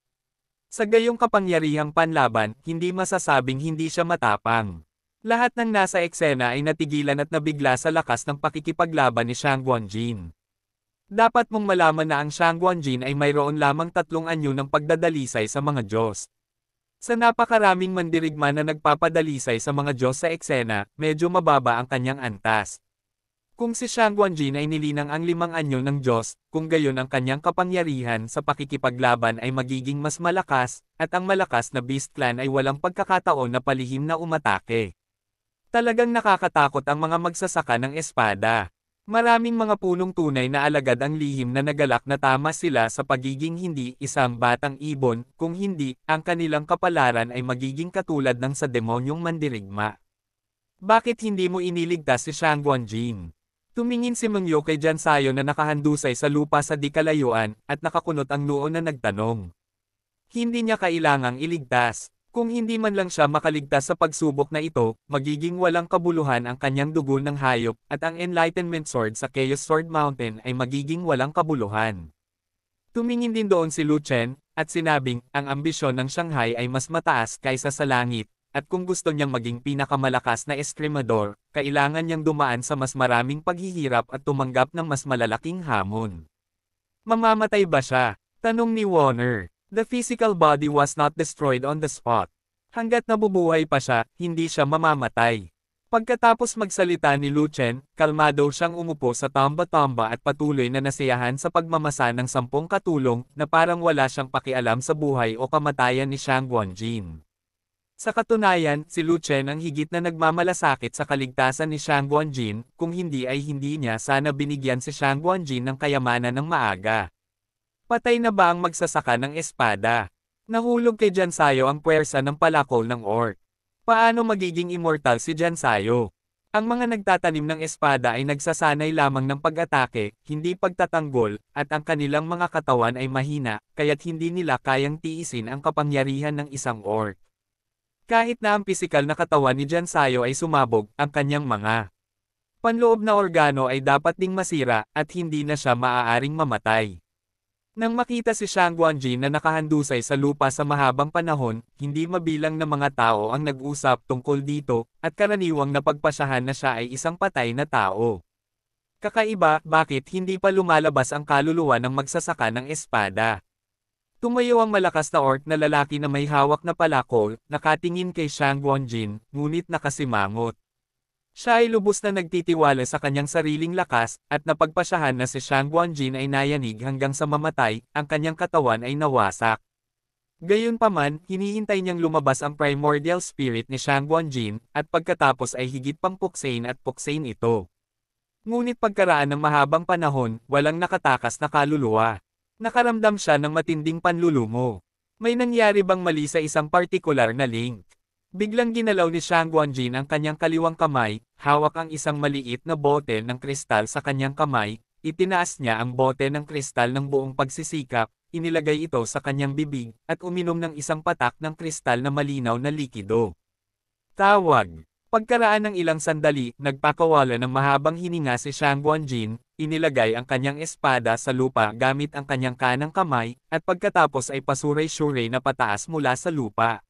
Sa gayong kapangyarihang panlaban, hindi masasabing hindi siya matapang. Lahat ng nasa eksena ay natigilan at nabigla sa lakas ng pakikipaglaban ni Shang Guanjin. Dapat mong malaman na ang Shang Guanjin ay mayroon lamang tatlong anyo ng pagdadalisay sa mga Diyos. Sa napakaraming mandirigma na nagpapadalisay sa mga Diyos sa eksena, medyo mababa ang kanyang antas. Kung si Shang Guanjin ay nilinang ang limang anyo ng Diyos, kung gayon ang kanyang kapangyarihan sa pakikipaglaban ay magiging mas malakas, at ang malakas na Beast Clan ay walang pagkakataon na palihim na umatake. Talagang nakakatakot ang mga magsasaka ng espada. Maraming mga punong tunay na alagad ang lihim na nagalak na tama sila sa pagiging hindi isang batang ibon, kung hindi, ang kanilang kapalaran ay magiging katulad ng sa demonyong mandirigma. Bakit hindi mo iniligtas si Shang Guanjin? Tumingin si Mengyo kay Jansayo na nakahandusay sa lupa sa dikalayuan, at nakakunot ang noo na nagtanong. Hindi niya kailangang iligtas, kung hindi man lang siya makaligtas sa pagsubok na ito, magiging walang kabuluhan ang kanyang dugo ng hayop, at ang Enlightenment Sword sa Chaos Sword Mountain ay magiging walang kabuluhan. Tumingin din doon si Lu Chen, at sinabing, ang ambisyon ng Shanghai ay mas mataas kaysa sa langit, at kung gusto niyang maging pinakamalakas na eskrimador, kailangan niyang dumaan sa mas maraming paghihirap at tumanggap ng mas malalaking hamon. Mamamatay ba siya? Tanong ni Warner. The physical body was not destroyed on the spot. Hanggat nabubuhay pa siya, hindi siya mamamatay. Pagkatapos magsalita ni Luchen, kalmado siyang umupo sa tamba-tamba at patuloy na nasiyahan sa pagmamasa ng sampung katulong na parang wala siyang pakialam sa buhay o kamatayan ni Shang Guanjin. Sa katunayan, si Luchen ang higit na nagmamalasakit sa kaligtasan ni Shang Guanjin, kung hindi ay hindi niya sana binigyan si Shang Guanjin ng kayamanan ng maaga. Patay na ba ang magsasaka ng espada? Nahulog kay Jansayo ang puwersa ng palakol ng orc. Paano magiging immortal si Jansayo? Ang mga nagtatanim ng espada ay nagsasanay lamang ng pag-atake, hindi pagtatanggol, at ang kanilang mga katawan ay mahina, kaya't hindi nila kayang tiisin ang kapangyarihan ng isang orc. Kahit na ang pisikal na katawan ni Jansayo ay sumabog, ang kanyang mga panloob na organo ay dapat ding masira, at hindi na siya maaaring mamatay. Nang makita si Shang Guanjin na nakahandusay sa lupa sa mahabang panahon, hindi mabilang na mga tao ang nag-usap tungkol dito, at karaniwang napagpasyahan na siya ay isang patay na tao. Kakaiba, bakit hindi pa lumalabas ang kaluluwa ng magsasaka ng espada? Tumayo ang malakas na orc na lalaki na may hawak na palakol, nakatingin kay Shang Guanjin, ngunit nakasimangot. Siya ay lubos na nagtitiwala sa kanyang sariling lakas, at napagpasyahan na si Shang Guanjin ay nayanig hanggang sa mamatay, ang kanyang katawan ay nawasak. Gayunpaman, hinihintay niyang lumabas ang primordial spirit ni Shang Guanjin, at pagkatapos ay higit pang puksain at puksein ito. Ngunit pagkaraan ng mahabang panahon, walang nakatakas na kaluluwa. Nakaramdam siya ng matinding panlulumo. May nangyari bang mali sa isang partikular na link? Biglang ginalaw ni Shang Guanjin ang kanyang kaliwang kamay, hawak ang isang maliit na bote ng kristal sa kanyang kamay, itinaas niya ang bote ng kristal ng buong pagsisikap, inilagay ito sa kanyang bibig, at uminom ng isang patak ng kristal na malinaw na likido. Tawag Pagkaraan ng ilang sandali, nagpakawala ng mahabang hininga si Shang Guanjin, inilagay ang kanyang espada sa lupa gamit ang kanyang kanang kamay, at pagkatapos ay pasuray-suray na pataas mula sa lupa.